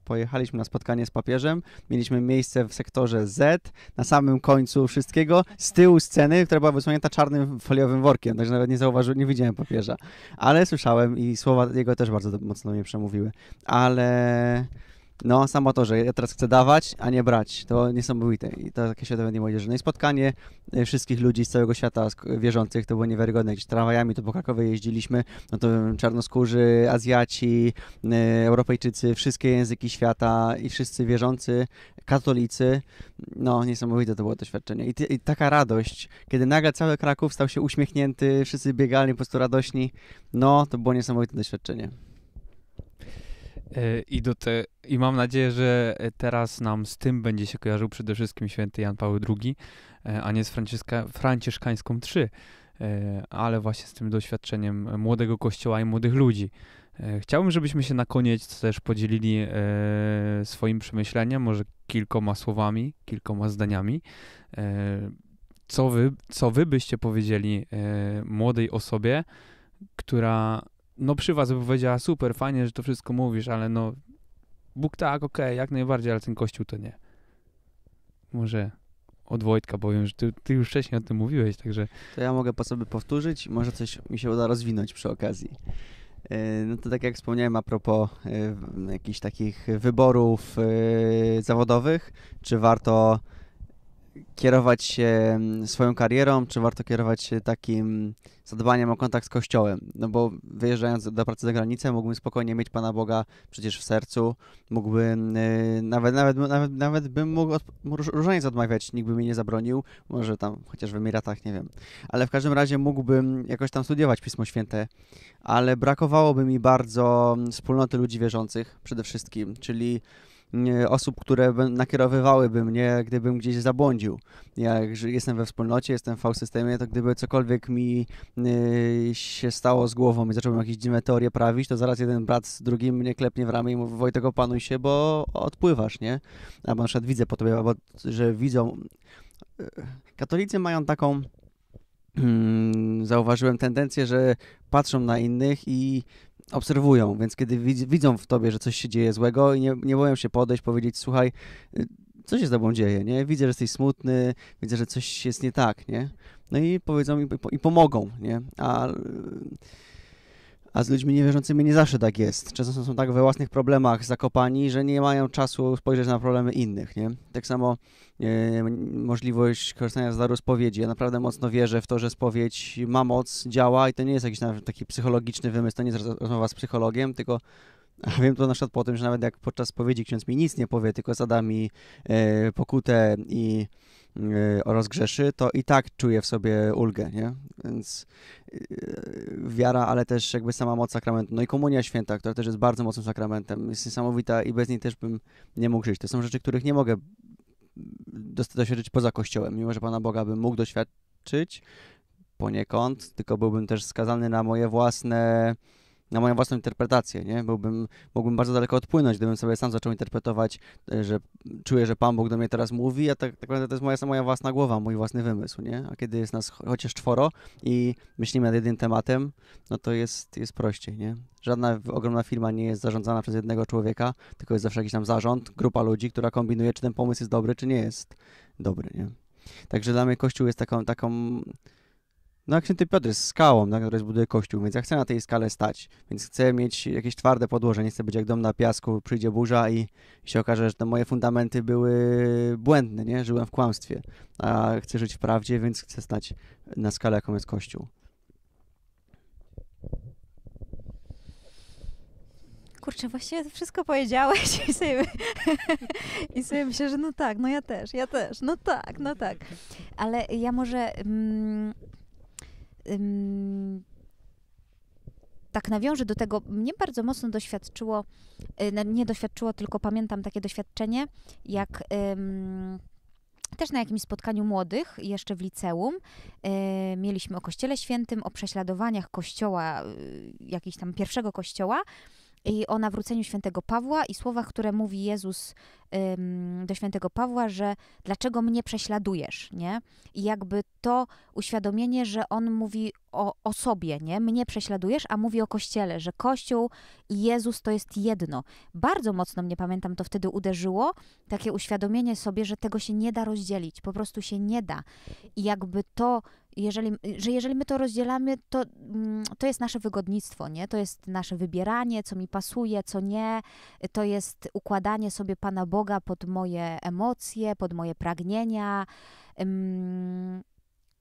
pojechaliśmy na spotkanie z papieżem, mieliśmy miejsce w sektorze Z, na samym końcu wszystkiego, z tyłu sceny, która była wysłonięta czarnym foliowym workiem, także nawet nie zauważyłem, nie widziałem papieża. Ale słyszałem i słowa jego też bardzo mocno mnie przemówiły. Ale... No, samo to, że ja teraz chcę dawać, a nie brać, to niesamowite. I to takie Światowe Dni Młodzieży. No i spotkanie e, wszystkich ludzi z całego świata wierzących, to było niewiarygodne. Gdzieś tramwajami to po Krakowie jeździliśmy, no to czarnoskórzy, Azjaci, e, Europejczycy, wszystkie języki świata i wszyscy wierzący, katolicy. No, niesamowite to było doświadczenie. I, ty, i taka radość, kiedy nagle cały Kraków stał się uśmiechnięty, wszyscy biegali po prostu radośni. No, to było niesamowite doświadczenie. E, I, do te, I mam nadzieję, że teraz nam z tym będzie się kojarzył przede wszystkim święty Jan Paweł II, e, a nie z Franciszka, franciszkańską III, e, ale właśnie z tym doświadczeniem młodego kościoła i młodych ludzi. Chciałbym, żebyśmy się na koniec też podzielili swoim przemyśleniem, może kilkoma słowami, kilkoma zdaniami. Co wy, co wy byście powiedzieli młodej osobie, która no przy was by powiedziała, super, fajnie, że to wszystko mówisz, ale no Bóg tak, okej, okay, jak najbardziej, ale ten kościół to nie. Może od Wojtka powiem, że ty, ty, już wcześniej o tym mówiłeś, także... To ja mogę po sobie powtórzyć, może coś mi się uda rozwinąć przy okazji. E, no to tak jak wspomniałem a propos e, jakichś takich wyborów e, zawodowych, czy warto kierować się mm, swoją karierą, czy warto kierować się takim zadbaniem o kontakt z Kościołem? No bo wyjeżdżając do pracy za granicę, mógłbym spokojnie mieć Pana Boga przecież w sercu, mógłbym, y, nawet, nawet, nawet, nawet bym mógł od, różaniec odmawiać, nikt by mi nie zabronił, może tam chociaż w Emiratach, nie wiem. Ale w każdym razie mógłbym jakoś tam studiować Pismo Święte, ale brakowałoby mi bardzo wspólnoty ludzi wierzących przede wszystkim, czyli E, osób, które nakierowywałyby mnie, gdybym gdzieś zabłądził. Jak jestem we wspólnocie, jestem w V-systemie, to gdyby cokolwiek mi e, się stało z głową i zacząłem jakieś dziwne teorie prawić, to zaraz jeden brat z drugim mnie klepnie w ramię i mówi Wojtek opanuj się, bo odpływasz, nie? Albo na przykład widzę po tobie, albo że widzą... E, katolicy mają taką mm, zauważyłem tendencję, że patrzą na innych i obserwują, więc kiedy widzą w tobie, że coś się dzieje złego i nie, nie boją się podejść, powiedzieć, słuchaj, y, co się z tobą dzieje, nie? Widzę, że jesteś smutny, widzę, że coś jest nie tak, nie? No i powiedzą i, i pomogą, nie? A a z ludźmi niewierzącymi nie zawsze tak jest. Często są tak we własnych problemach zakopani, że nie mają czasu spojrzeć na problemy innych, nie? Tak samo e, możliwość korzystania z daru spowiedzi. Ja naprawdę mocno wierzę w to, że spowiedź ma moc, działa i to nie jest jakiś taki psychologiczny wymysł, to nie jest rozmowa z psychologiem, tylko a [laughs] wiem to na przykład po tym, że nawet jak podczas spowiedzi ksiądz mi nic nie powie, tylko zada mi e, pokutę i Y, oraz grzeszy, to i tak czuje w sobie ulgę, nie? Więc y, wiara, ale też jakby sama moc sakramentu. No i komunia święta, która też jest bardzo mocnym sakramentem, jest niesamowita i bez niej też bym nie mógł żyć. To są rzeczy, których nie mogę doświadczyć poza Kościołem, mimo że Pana Boga bym mógł doświadczyć poniekąd, tylko byłbym też skazany na moje własne na moją własną interpretację, nie? Byłbym, mógłbym bardzo daleko odpłynąć, gdybym sobie sam zaczął interpretować, e, że czuję, że Pan Bóg do mnie teraz mówi, a tak, tak naprawdę to jest moja, moja własna głowa, mój własny wymysł, nie? A kiedy jest nas chociaż czworo i myślimy nad jednym tematem, no to jest, jest prościej, nie? Żadna ogromna firma nie jest zarządzana przez jednego człowieka, tylko jest zawsze jakiś tam zarząd, grupa ludzi, która kombinuje, czy ten pomysł jest dobry, czy nie jest dobry, nie? Także dla mnie Kościół jest taką, taką no jak święty Piotr jest skałą, na tak, której zbuduje kościół, więc ja chcę na tej skale stać, więc chcę mieć jakieś twarde podłoże, nie chcę być jak dom na piasku, przyjdzie burza i, się okaże, że te moje fundamenty były błędne, nie? Żyłem w kłamstwie, a chcę żyć w prawdzie, więc chcę stać na skalę, jaką jest kościół. kurczę, właściwie to wszystko powiedziałeś i sobie, [laughs] i sobie myślę, że no tak, no ja też, ja też, no tak, no tak. Ale ja może... Mm, tak nawiążę do tego, mnie bardzo mocno doświadczyło, y, nie doświadczyło, tylko pamiętam takie doświadczenie, jak też na jakimś spotkaniu młodych, jeszcze w liceum, y, mieliśmy o Kościele Świętym, o prześladowaniach kościoła, y, jakiejś tam pierwszego kościoła i o nawróceniu świętego Pawła i słowach, które mówi Jezus ym, do świętego Pawła, że dlaczego mnie prześladujesz, nie? I jakby to uświadomienie, że on mówi o, o sobie, nie? Mnie prześladujesz, a mówi o Kościele, że Kościół i Jezus to jest jedno. Bardzo mocno mnie, pamiętam, to wtedy uderzyło, takie uświadomienie sobie, że tego się nie da rozdzielić, po prostu się nie da. I jakby to jeżeli, że jeżeli my to rozdzielamy, to, mm, to jest nasze wygodnictwo, nie? To jest nasze wybieranie, co mi pasuje, co nie. To jest układanie sobie Pana Boga pod moje emocje, pod moje pragnienia.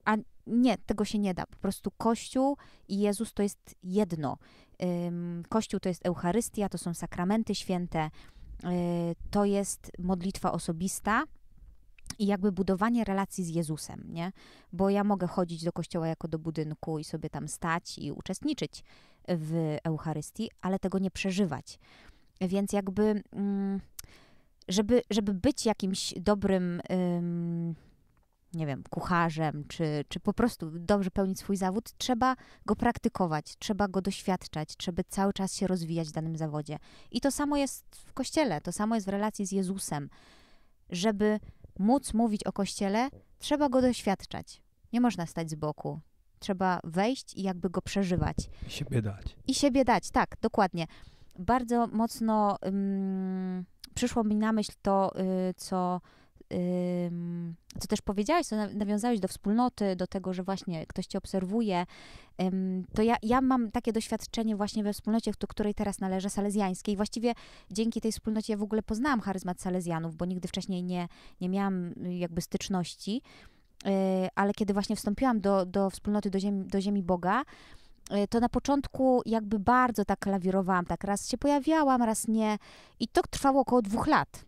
A nie, tego się nie da. Po prostu Kościół i Jezus to jest jedno. Kościół to jest Eucharystia, to są sakramenty święte, e, to jest modlitwa osobista – i jakby budowanie relacji z Jezusem, nie? Bo ja mogę chodzić do kościoła jako do budynku i sobie tam stać i uczestniczyć w Eucharystii, ale tego nie przeżywać. Więc jakby, mm, żeby, żeby być jakimś dobrym, nie wiem, kucharzem, czy, czy po prostu dobrze pełnić swój zawód, trzeba go praktykować, trzeba go doświadczać, trzeba cały czas się rozwijać w danym zawodzie. I to samo jest w kościele, to samo jest w relacji z Jezusem, żeby móc mówić o Kościele, trzeba go doświadczać. Nie można stać z boku. Trzeba wejść i jakby go przeżywać. I siebie dać. I siebie dać, tak, dokładnie. Bardzo mocno um, przyszło mi na myśl to, y, co co też powiedziałaś, co nawiązałeś do wspólnoty, do tego, że właśnie ktoś cię obserwuje, to ja, ja mam takie doświadczenie właśnie we wspólnocie, do której teraz należę, salezjańskiej. Właściwie dzięki tej wspólnocie ja w ogóle poznałam charyzmat salezjanów, bo nigdy wcześniej nie, nie miałam y, jakby styczności. Y, ale kiedy właśnie wstąpiłam do, do wspólnoty, do ziemi, do ziemi Boga, y, to na początku jakby bardzo tak lawirowałam, tak raz się pojawiałam, raz nie. I to trwało około dwóch lat.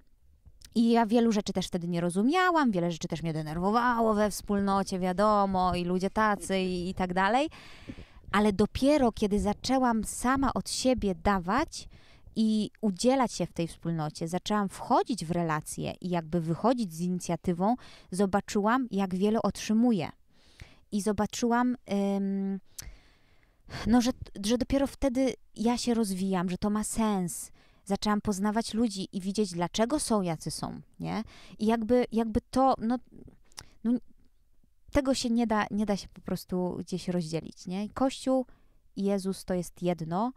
I ja wielu rzeczy też wtedy nie rozumiałam, wiele rzeczy też mnie denerwowało we wspólnocie, wiadomo, i ludzie tacy i, i tak dalej. Ale dopiero kiedy zaczęłam sama od siebie dawać, i udzielać się w tej wspólnocie, zaczęłam wchodzić w relacje i jakby wychodzić z inicjatywą, zobaczyłam, jak wiele otrzymuję. I zobaczyłam, ym, no, że, że dopiero wtedy ja się rozwijam, że to ma sens, zaczęłam poznawać ludzi i widzieć, dlaczego są jacy są, nie? I jakby, jakby to, no, no tego się nie da, nie da się po prostu gdzieś rozdzielić, nie? Kościół i Jezus to jest jedno.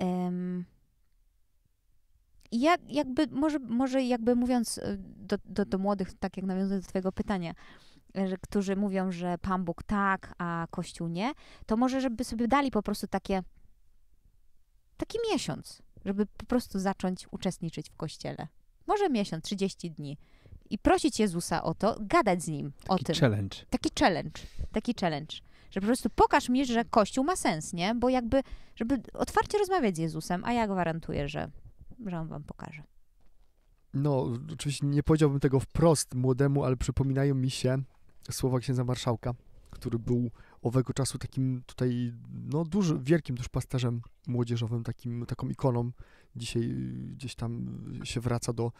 Um, i ja jakby, może, może jakby mówiąc e, do, do, do młodych, tak jak nawiązując do twojego pytania, e, że, którzy mówią, że Pan Bóg tak, a Kościół nie, to może żeby sobie dali po prostu takie, taki miesiąc, żeby po prostu zacząć uczestniczyć w kościele. Może miesiąc, 30 dni. I prosić Jezusa o to, gadać z nim taki o tym. taki Challenge. Taki challenge. Taki challenge. Że po prostu pokaż mi, że Kościół ma sens, nie? Bo jakby, żeby otwarcie rozmawiać z Jezusem, a ja gwarantuję, że, że on wam pokaże. No, oczywiście nie powiedziałbym tego wprost młodemu, ale przypominają mi się słowa księdza marszałka, który był owego czasu takim tutaj, no dużym wielkim pasterzem młodzieżowym, takim, taką ikoną. Dzisiaj y, gdzieś tam y, się wraca do,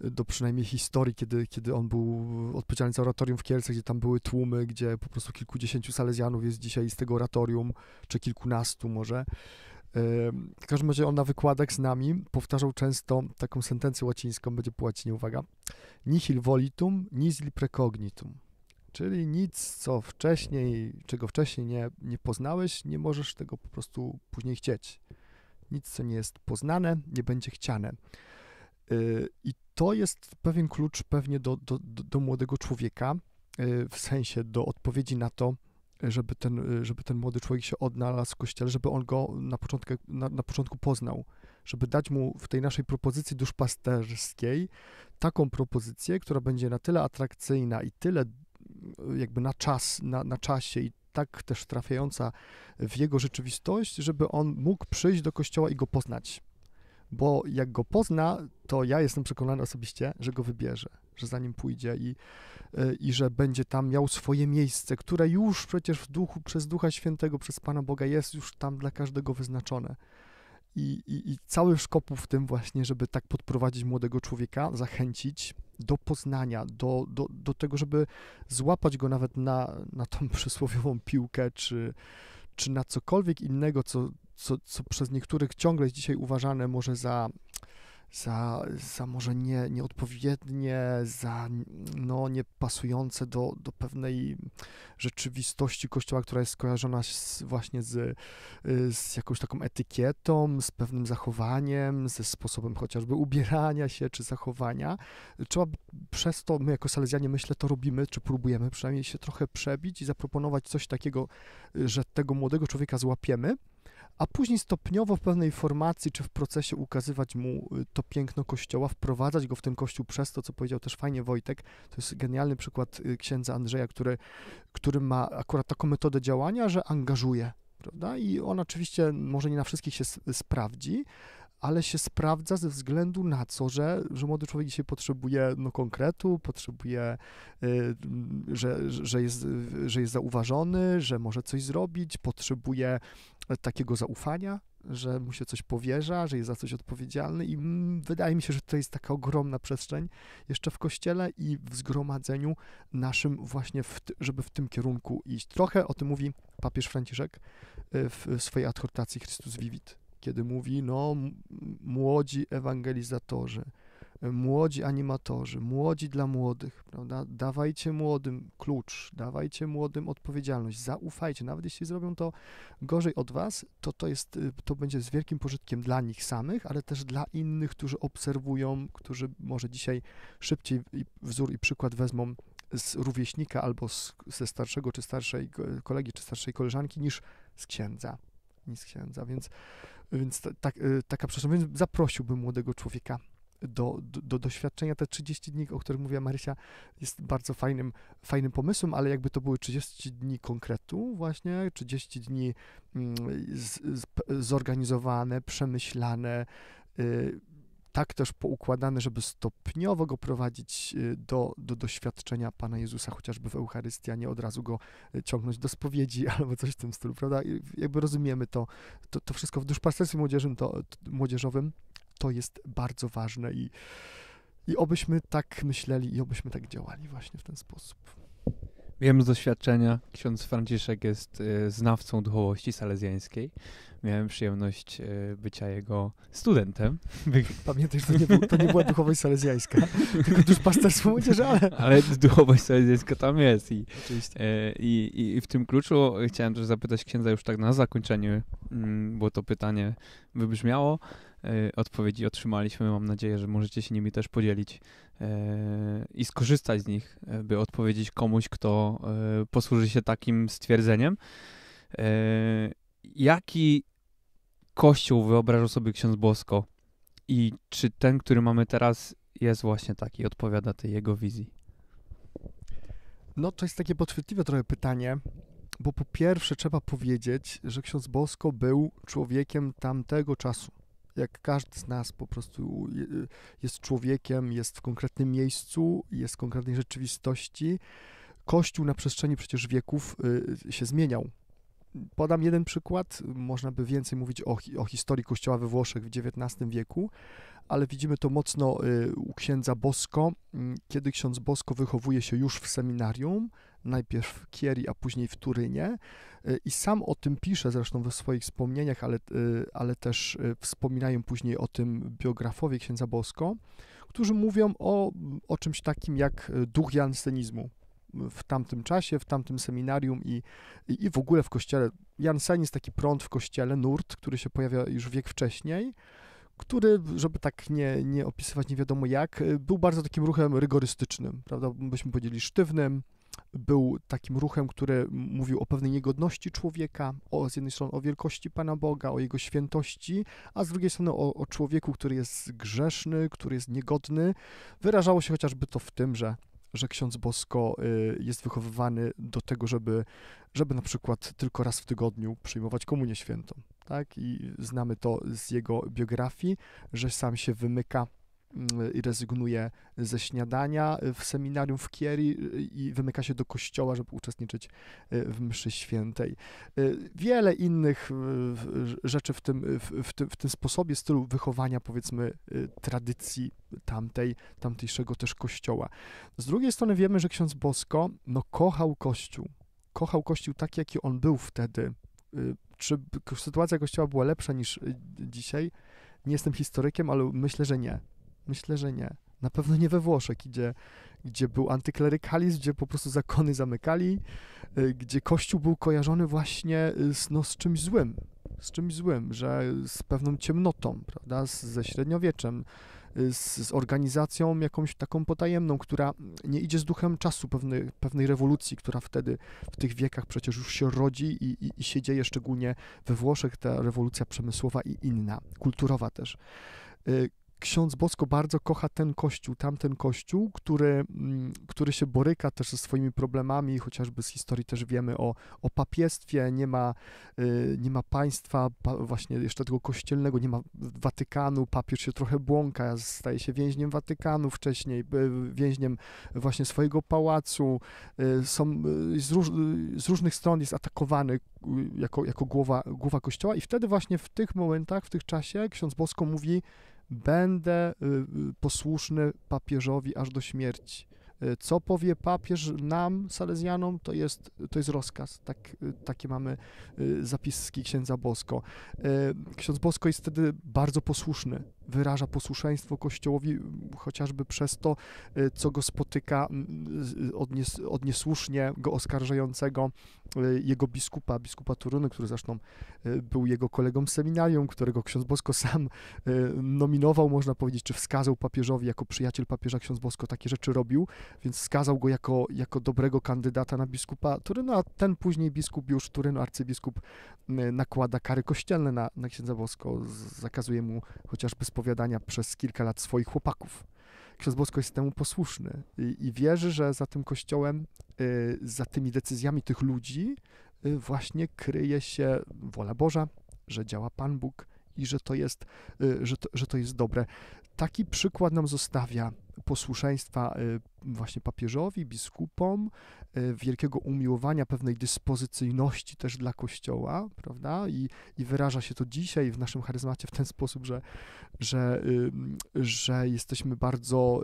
do przynajmniej historii, kiedy, kiedy on był odpowiedzialny za oratorium w Kielcach, gdzie tam były tłumy, gdzie po prostu kilkudziesięciu salezjanów jest dzisiaj z tego oratorium, czy kilkunastu może. W każdym razie on na wykładach z nami powtarzał często taką sentencję łacińską, będzie po łacinie, uwaga, nihil volitum, nihil precognitum Czyli nic, co wcześniej, czego wcześniej nie, nie poznałeś, nie możesz tego po prostu później chcieć. Nic, co nie jest poznane, nie będzie chciane. Y, I to jest pewien klucz pewnie do, do, do młodego człowieka, y, w sensie do odpowiedzi na to, żeby ten, żeby ten młody człowiek się odnalazł w kościele, żeby on go na początku, na, na początku poznał, żeby dać mu w tej naszej propozycji duszpasterskiej taką propozycję, która będzie na tyle atrakcyjna i tyle jakby na czas, na, na czasie i tak też trafiająca w jego rzeczywistość, żeby on mógł przyjść do kościoła i go poznać. Bo jak go pozna, to ja jestem przekonany osobiście, że go wybierze, że za nim pójdzie i, i że będzie tam miał swoje miejsce, które już przecież w duchu, przez Ducha Świętego, przez Pana Boga jest już tam dla każdego wyznaczone. I, i, I cały szkopu w tym właśnie, żeby tak podprowadzić młodego człowieka, zachęcić do poznania, do, do, do tego, żeby złapać go nawet na, na tą [laughs] przysłowiową piłkę, czy, czy na cokolwiek innego, co, co, co przez niektórych ciągle jest dzisiaj uważane może za za, za może nie, nieodpowiednie, za no, niepasujące do, do pewnej rzeczywistości kościoła, która jest skojarzona z, właśnie z, z jakąś taką etykietą, z pewnym zachowaniem, ze sposobem chociażby ubierania się czy zachowania. Trzeba przez to, my jako Salezjanie myślę, to robimy, czy próbujemy przynajmniej się trochę przebić i zaproponować coś takiego, że tego młodego człowieka złapiemy a później stopniowo w pewnej formacji czy w procesie ukazywać mu y, to piękno kościoła, wprowadzać go w ten kościół przez to, co powiedział też fajnie Wojtek. To jest genialny przykład y, księdza Andrzeja, który, który ma akurat taką metodę działania, że angażuje. Prawda? I on oczywiście może nie na wszystkich się sprawdzi, ale się sprawdza ze względu na co, że, że młody człowiek dzisiaj potrzebuje no, konkretu, potrzebuje, y, że, że, jest, że jest zauważony, że może coś zrobić, potrzebuje e, takiego zaufania, że mu się coś powierza, że jest za coś odpowiedzialny i mm, wydaje mi się, że to jest taka ogromna przestrzeń jeszcze w kościele i w zgromadzeniu naszym właśnie, w żeby w tym kierunku iść. Trochę o tym mówi papież Franciszek y, w swojej adhortacji Chrystus Vivit kiedy mówi, no, młodzi ewangelizatorzy, e, młodzi animatorzy, młodzi dla młodych, prawda? Dawajcie młodym klucz, dawajcie młodym odpowiedzialność, zaufajcie, nawet jeśli zrobią to gorzej od was, to to, jest, y, to będzie z wielkim pożytkiem dla nich samych, ale też dla innych, którzy obserwują, którzy może dzisiaj szybciej wzór i przykład wezmą z rówieśnika albo z, ze starszego czy starszej kolegi czy starszej koleżanki niż z księdza. Niż z księdza, więc więc ta, ta, y, taka przeszłość. więc zaprosiłbym młodego człowieka do, do, do, doświadczenia. Te 30 dni, o których mówiła Marysia, jest bardzo fajnym, fajnym pomysłem, ale jakby to były 30 dni konkretu, właśnie 30 dni mm, z, z, zorganizowane, przemyślane. Y, tak też poukładany, żeby stopniowo go prowadzić y, do, do doświadczenia Pana Jezusa, chociażby w Eucharystii, a nie od razu go y, ciągnąć do spowiedzi [laughs] albo coś w tym stylu, prawda? I jakby rozumiemy to, to, to wszystko w duszpasterstwie młodzieżym, to, to, młodzieżowym, to jest bardzo ważne i, i obyśmy tak myśleli i obyśmy tak działali właśnie w ten sposób. Wiem z doświadczenia, ksiądz Franciszek jest y, znawcą duchowości salezjańskiej. Miałem przyjemność y, bycia jego studentem. Pamiętasz, że to nie, był, to nie była duchowość salezjańska, [laughs] tylko duszpasterstwo młodzieżane. Ale duchowość salezjańska tam jest. I, y, i, i, I, w tym kluczu chciałem też zapytać księdza już tak na zakończenie, mm, bo to pytanie wybrzmiało. E, odpowiedzi otrzymaliśmy. Mam nadzieję, że możecie się nimi też podzielić e, i skorzystać z nich, e, by odpowiedzieć komuś, kto posłuży się takim stwierdzeniem. Jaki kościół wyobrażał sobie ksiądz Bosko i czy ten, który mamy teraz, jest właśnie taki, odpowiada tej jego wizji? No, to jest takie podchwytliwe trochę pytanie, bo po pierwsze trzeba powiedzieć, że ksiądz Bosko był człowiekiem tamtego czasu jak każdy z nas po prostu jest człowiekiem, jest w konkretnym miejscu, jest w konkretnej rzeczywistości. Kościół na przestrzeni przecież wieków y, się zmieniał. Podam jeden przykład. Można by więcej mówić o, o historii Kościoła we Włoszech w XIX wieku, ale widzimy to mocno y, u księdza Bosko, kiedy ksiądz Bosko wychowuje się już w seminarium, najpierw w Kieri, a później w Turynie. Y, I sam o tym pisze zresztą we swoich wspomnieniach, ale, y, ale też y, wspominają później o tym biografowie księdza Bosko, którzy mówią o, o czymś takim jak duch jansenizmu w tamtym czasie, w tamtym seminarium i, i, w ogóle w kościele. Jansen jest taki prąd w kościele, nurt, który się pojawia już wiek wcześniej, który, żeby tak nie, nie opisywać nie wiadomo jak, był bardzo takim ruchem rygorystycznym, prawda, byśmy powiedzieli sztywnym, był takim ruchem, który mówił o pewnej niegodności człowieka, o z jednej strony o wielkości Pana Boga, o jego świętości, a z drugiej strony o, o człowieku, który jest grzeszny, który jest niegodny. Wyrażało się chociażby to w tym, że że ksiądz Bosko y, jest wychowywany do tego, żeby, żeby na przykład tylko raz w tygodniu przyjmować komunię świętą. Tak? I znamy to z jego biografii, że sam się wymyka i mm, y, rezygnuje ze śniadania y, w seminarium w Kieri y, i wymyka się do kościoła, żeby uczestniczyć w mszy świętej. Wiele innych rzeczy w tym, w, tym, w tym sposobie, stylu wychowania, powiedzmy, tradycji tamtej, tamtejszego też kościoła. Z drugiej strony wiemy, że ksiądz Bosko, no, kochał kościół. Kochał kościół tak, jaki on był wtedy. Czy sytuacja kościoła była lepsza niż dzisiaj? Nie jestem historykiem, ale myślę, że nie. Myślę, że nie. Na pewno nie we Włoszech, gdzie, gdzie był antyklerykalizm, gdzie po prostu zakony zamykali, y, gdzie kościół był kojarzony właśnie y, z, no, z czymś złym, z czymś złym, że z pewną ciemnotą, prawda, z, ze średniowieczem, y, z, z, organizacją jakąś taką potajemną, która nie idzie z duchem czasu pewnej, pewnej rewolucji, która wtedy w tych wiekach przecież już się rodzi i, i, i się dzieje, szczególnie we Włoszech ta rewolucja przemysłowa i inna, kulturowa też ksiądz Bosko bardzo kocha ten kościół, tamten kościół, który, mm, który się boryka też ze swoimi problemami, chociażby z historii też wiemy o, o papiestwie, nie ma, y, nie ma państwa właśnie jeszcze tego kościelnego, nie ma Watykanu, papież się trochę błąka, staje się więźniem Watykanu wcześniej, więźniem właśnie swojego pałacu, y, są, y, z, róż, z różnych stron jest atakowany jako, jako głowa, głowa kościoła i wtedy właśnie w tych momentach, w tych czasie ksiądz Bosko mówi, będę y, y, posłuszny papieżowi aż do śmierci. Y, co powie papież nam, Salezjanom, to jest, to jest rozkaz. Tak, y, takie mamy y, zapiski księdza Bosko. Ksiądz Bosko jest wtedy bardzo posłuszny, wyraża posłuszeństwo Kościołowi mm, chociażby przez to, co go spotyka mm, od, nies, od niesłusznie go oskarżającego jego biskupa, biskupa Turyny, który zresztą był jego kolegą z seminarium, którego ksiądz Bosko [laughs] sam nominował, można powiedzieć, czy wskazał papieżowi jako przyjaciel papieża ksiądz Bosko takie rzeczy robił więc skazał go jako, jako dobrego kandydata na biskupa Turynu, a ten później biskup już Turynu, arcybiskup, nakłada kary kościelne na, na księdza Bosko, zakazuje mu chociażby spowiadania przez kilka lat swoich chłopaków. Ksiądz Bosko jest temu posłuszny i, i wierzy, że za tym kościołem, y, za tymi decyzjami tych ludzi y, właśnie kryje się wola Boża, że działa Pan Bóg i że to jest, y, że to, że to jest dobre. Taki przykład nam zostawia posłuszeństwa y, właśnie papieżowi, biskupom, y, wielkiego umiłowania, pewnej dyspozycyjności też dla Kościoła, prawda? I, i wyraża się to dzisiaj w naszym charyzmacie w ten sposób, że, że, y, że jesteśmy bardzo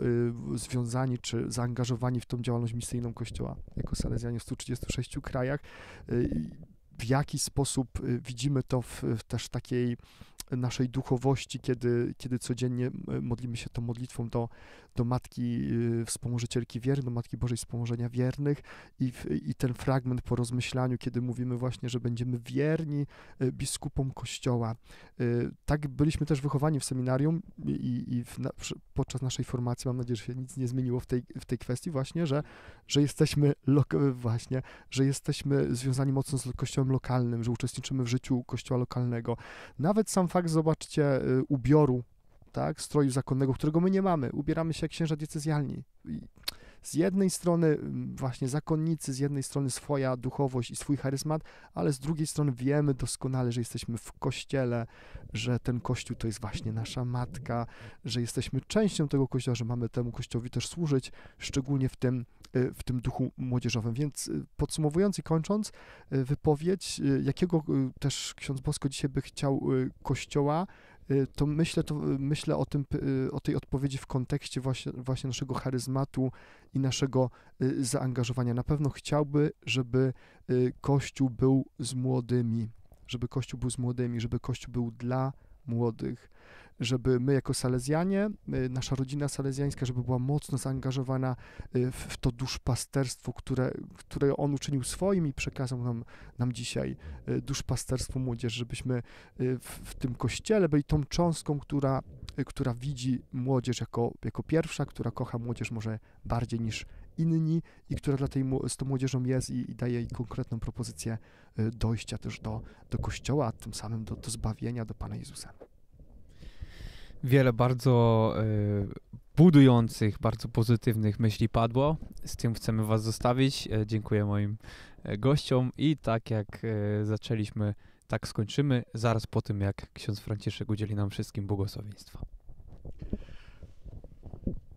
związani czy zaangażowani w tą działalność misyjną Kościoła jako Salezjanie w 136 krajach. W jaki sposób widzimy to w, w też takiej naszej duchowości, kiedy, kiedy codziennie modlimy się tą modlitwą do, do Matki y, Wspomożycielki Wiernych, do Matki Bożej Wspomożenia Wiernych i, i ten fragment po rozmyślaniu, kiedy mówimy właśnie, że będziemy wierni y, biskupom Kościoła. Y, tak byliśmy też wychowani w seminarium i, i w, na, podczas naszej formacji, mam nadzieję, że się nic nie zmieniło w tej, w tej kwestii właśnie, że, że jesteśmy właśnie, że jesteśmy związani mocno z kościołem lokalnym, że uczestniczymy w życiu kościoła lokalnego. Nawet sam fakt, zobaczcie, ubioru tak, stroju zakonnego, którego my nie mamy. Ubieramy się jak księża diecezjalni. I z jednej strony mm, właśnie zakonnicy, z jednej strony swoja duchowość i swój charyzmat, ale z drugiej strony wiemy doskonale, że jesteśmy w kościele, że ten kościół to jest właśnie nasza matka, że jesteśmy częścią tego kościoła, że mamy temu kościołowi też służyć, szczególnie w tym, y, w tym duchu młodzieżowym. Więc y, podsumowując i kończąc y, wypowiedź, jakiego też ksiądz Bosko dzisiaj by chciał kościoła, Y, to myślę, to y, myślę o, tym, y, o tej odpowiedzi w kontekście właśnie, właśnie naszego charyzmatu i naszego zaangażowania. Na pewno chciałby, żeby Kościół był z młodymi, żeby Kościół był z młodymi, żeby Kościół był dla młodych, żeby my jako Salezjanie, y, nasza rodzina salezjańska, żeby była mocno zaangażowana y, w, to duszpasterstwo, które, które on uczynił swoim i przekazał nam, nam dzisiaj y, duszpasterstwo młodzież, żebyśmy w, w tym kościele byli tą cząstką, która, która widzi młodzież jako, jako pierwsza, która kocha młodzież może bardziej niż inni i która dla tej, z tą młodzieżą jest i, i, daje jej konkretną propozycję dojścia też do, do Kościoła, a tym samym do, do zbawienia, do Pana Jezusa wiele bardzo y, budujących, bardzo pozytywnych myśli padło. Z tym chcemy Was zostawić. E, dziękuję moim e, gościom i tak jak zaczęliśmy, tak skończymy, zaraz po tym jak ksiądz Franciszek udzieli nam wszystkim błogosławieństwa.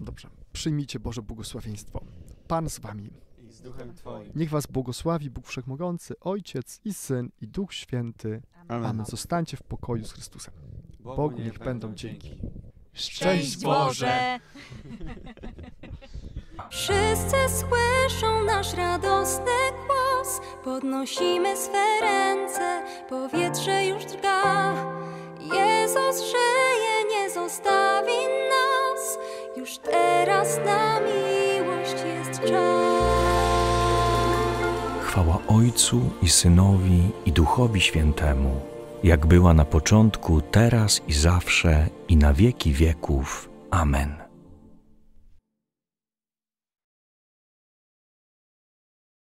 Dobrze. Przyjmijcie Boże błogosławieństwo. Pan z Wami. I z duchem Twoim. Niech Was błogosławi Bóg Wszechmogący, Ojciec i Syn i Duch Święty. Amen. Amen. Zostańcie w pokoju z Chrystusem. Bogu niech będą dzięki. Szczęść Boże! [laughs] Wszyscy słyszą nasz radosny głos, podnosimy swe ręce, powietrze już drga. Jezus żyje, nie zostawi nas, już teraz na miłość jest czas. Chwała Ojcu i Synowi i Duchowi Świętemu jak była na początku, teraz i zawsze i na wieki wieków. Amen.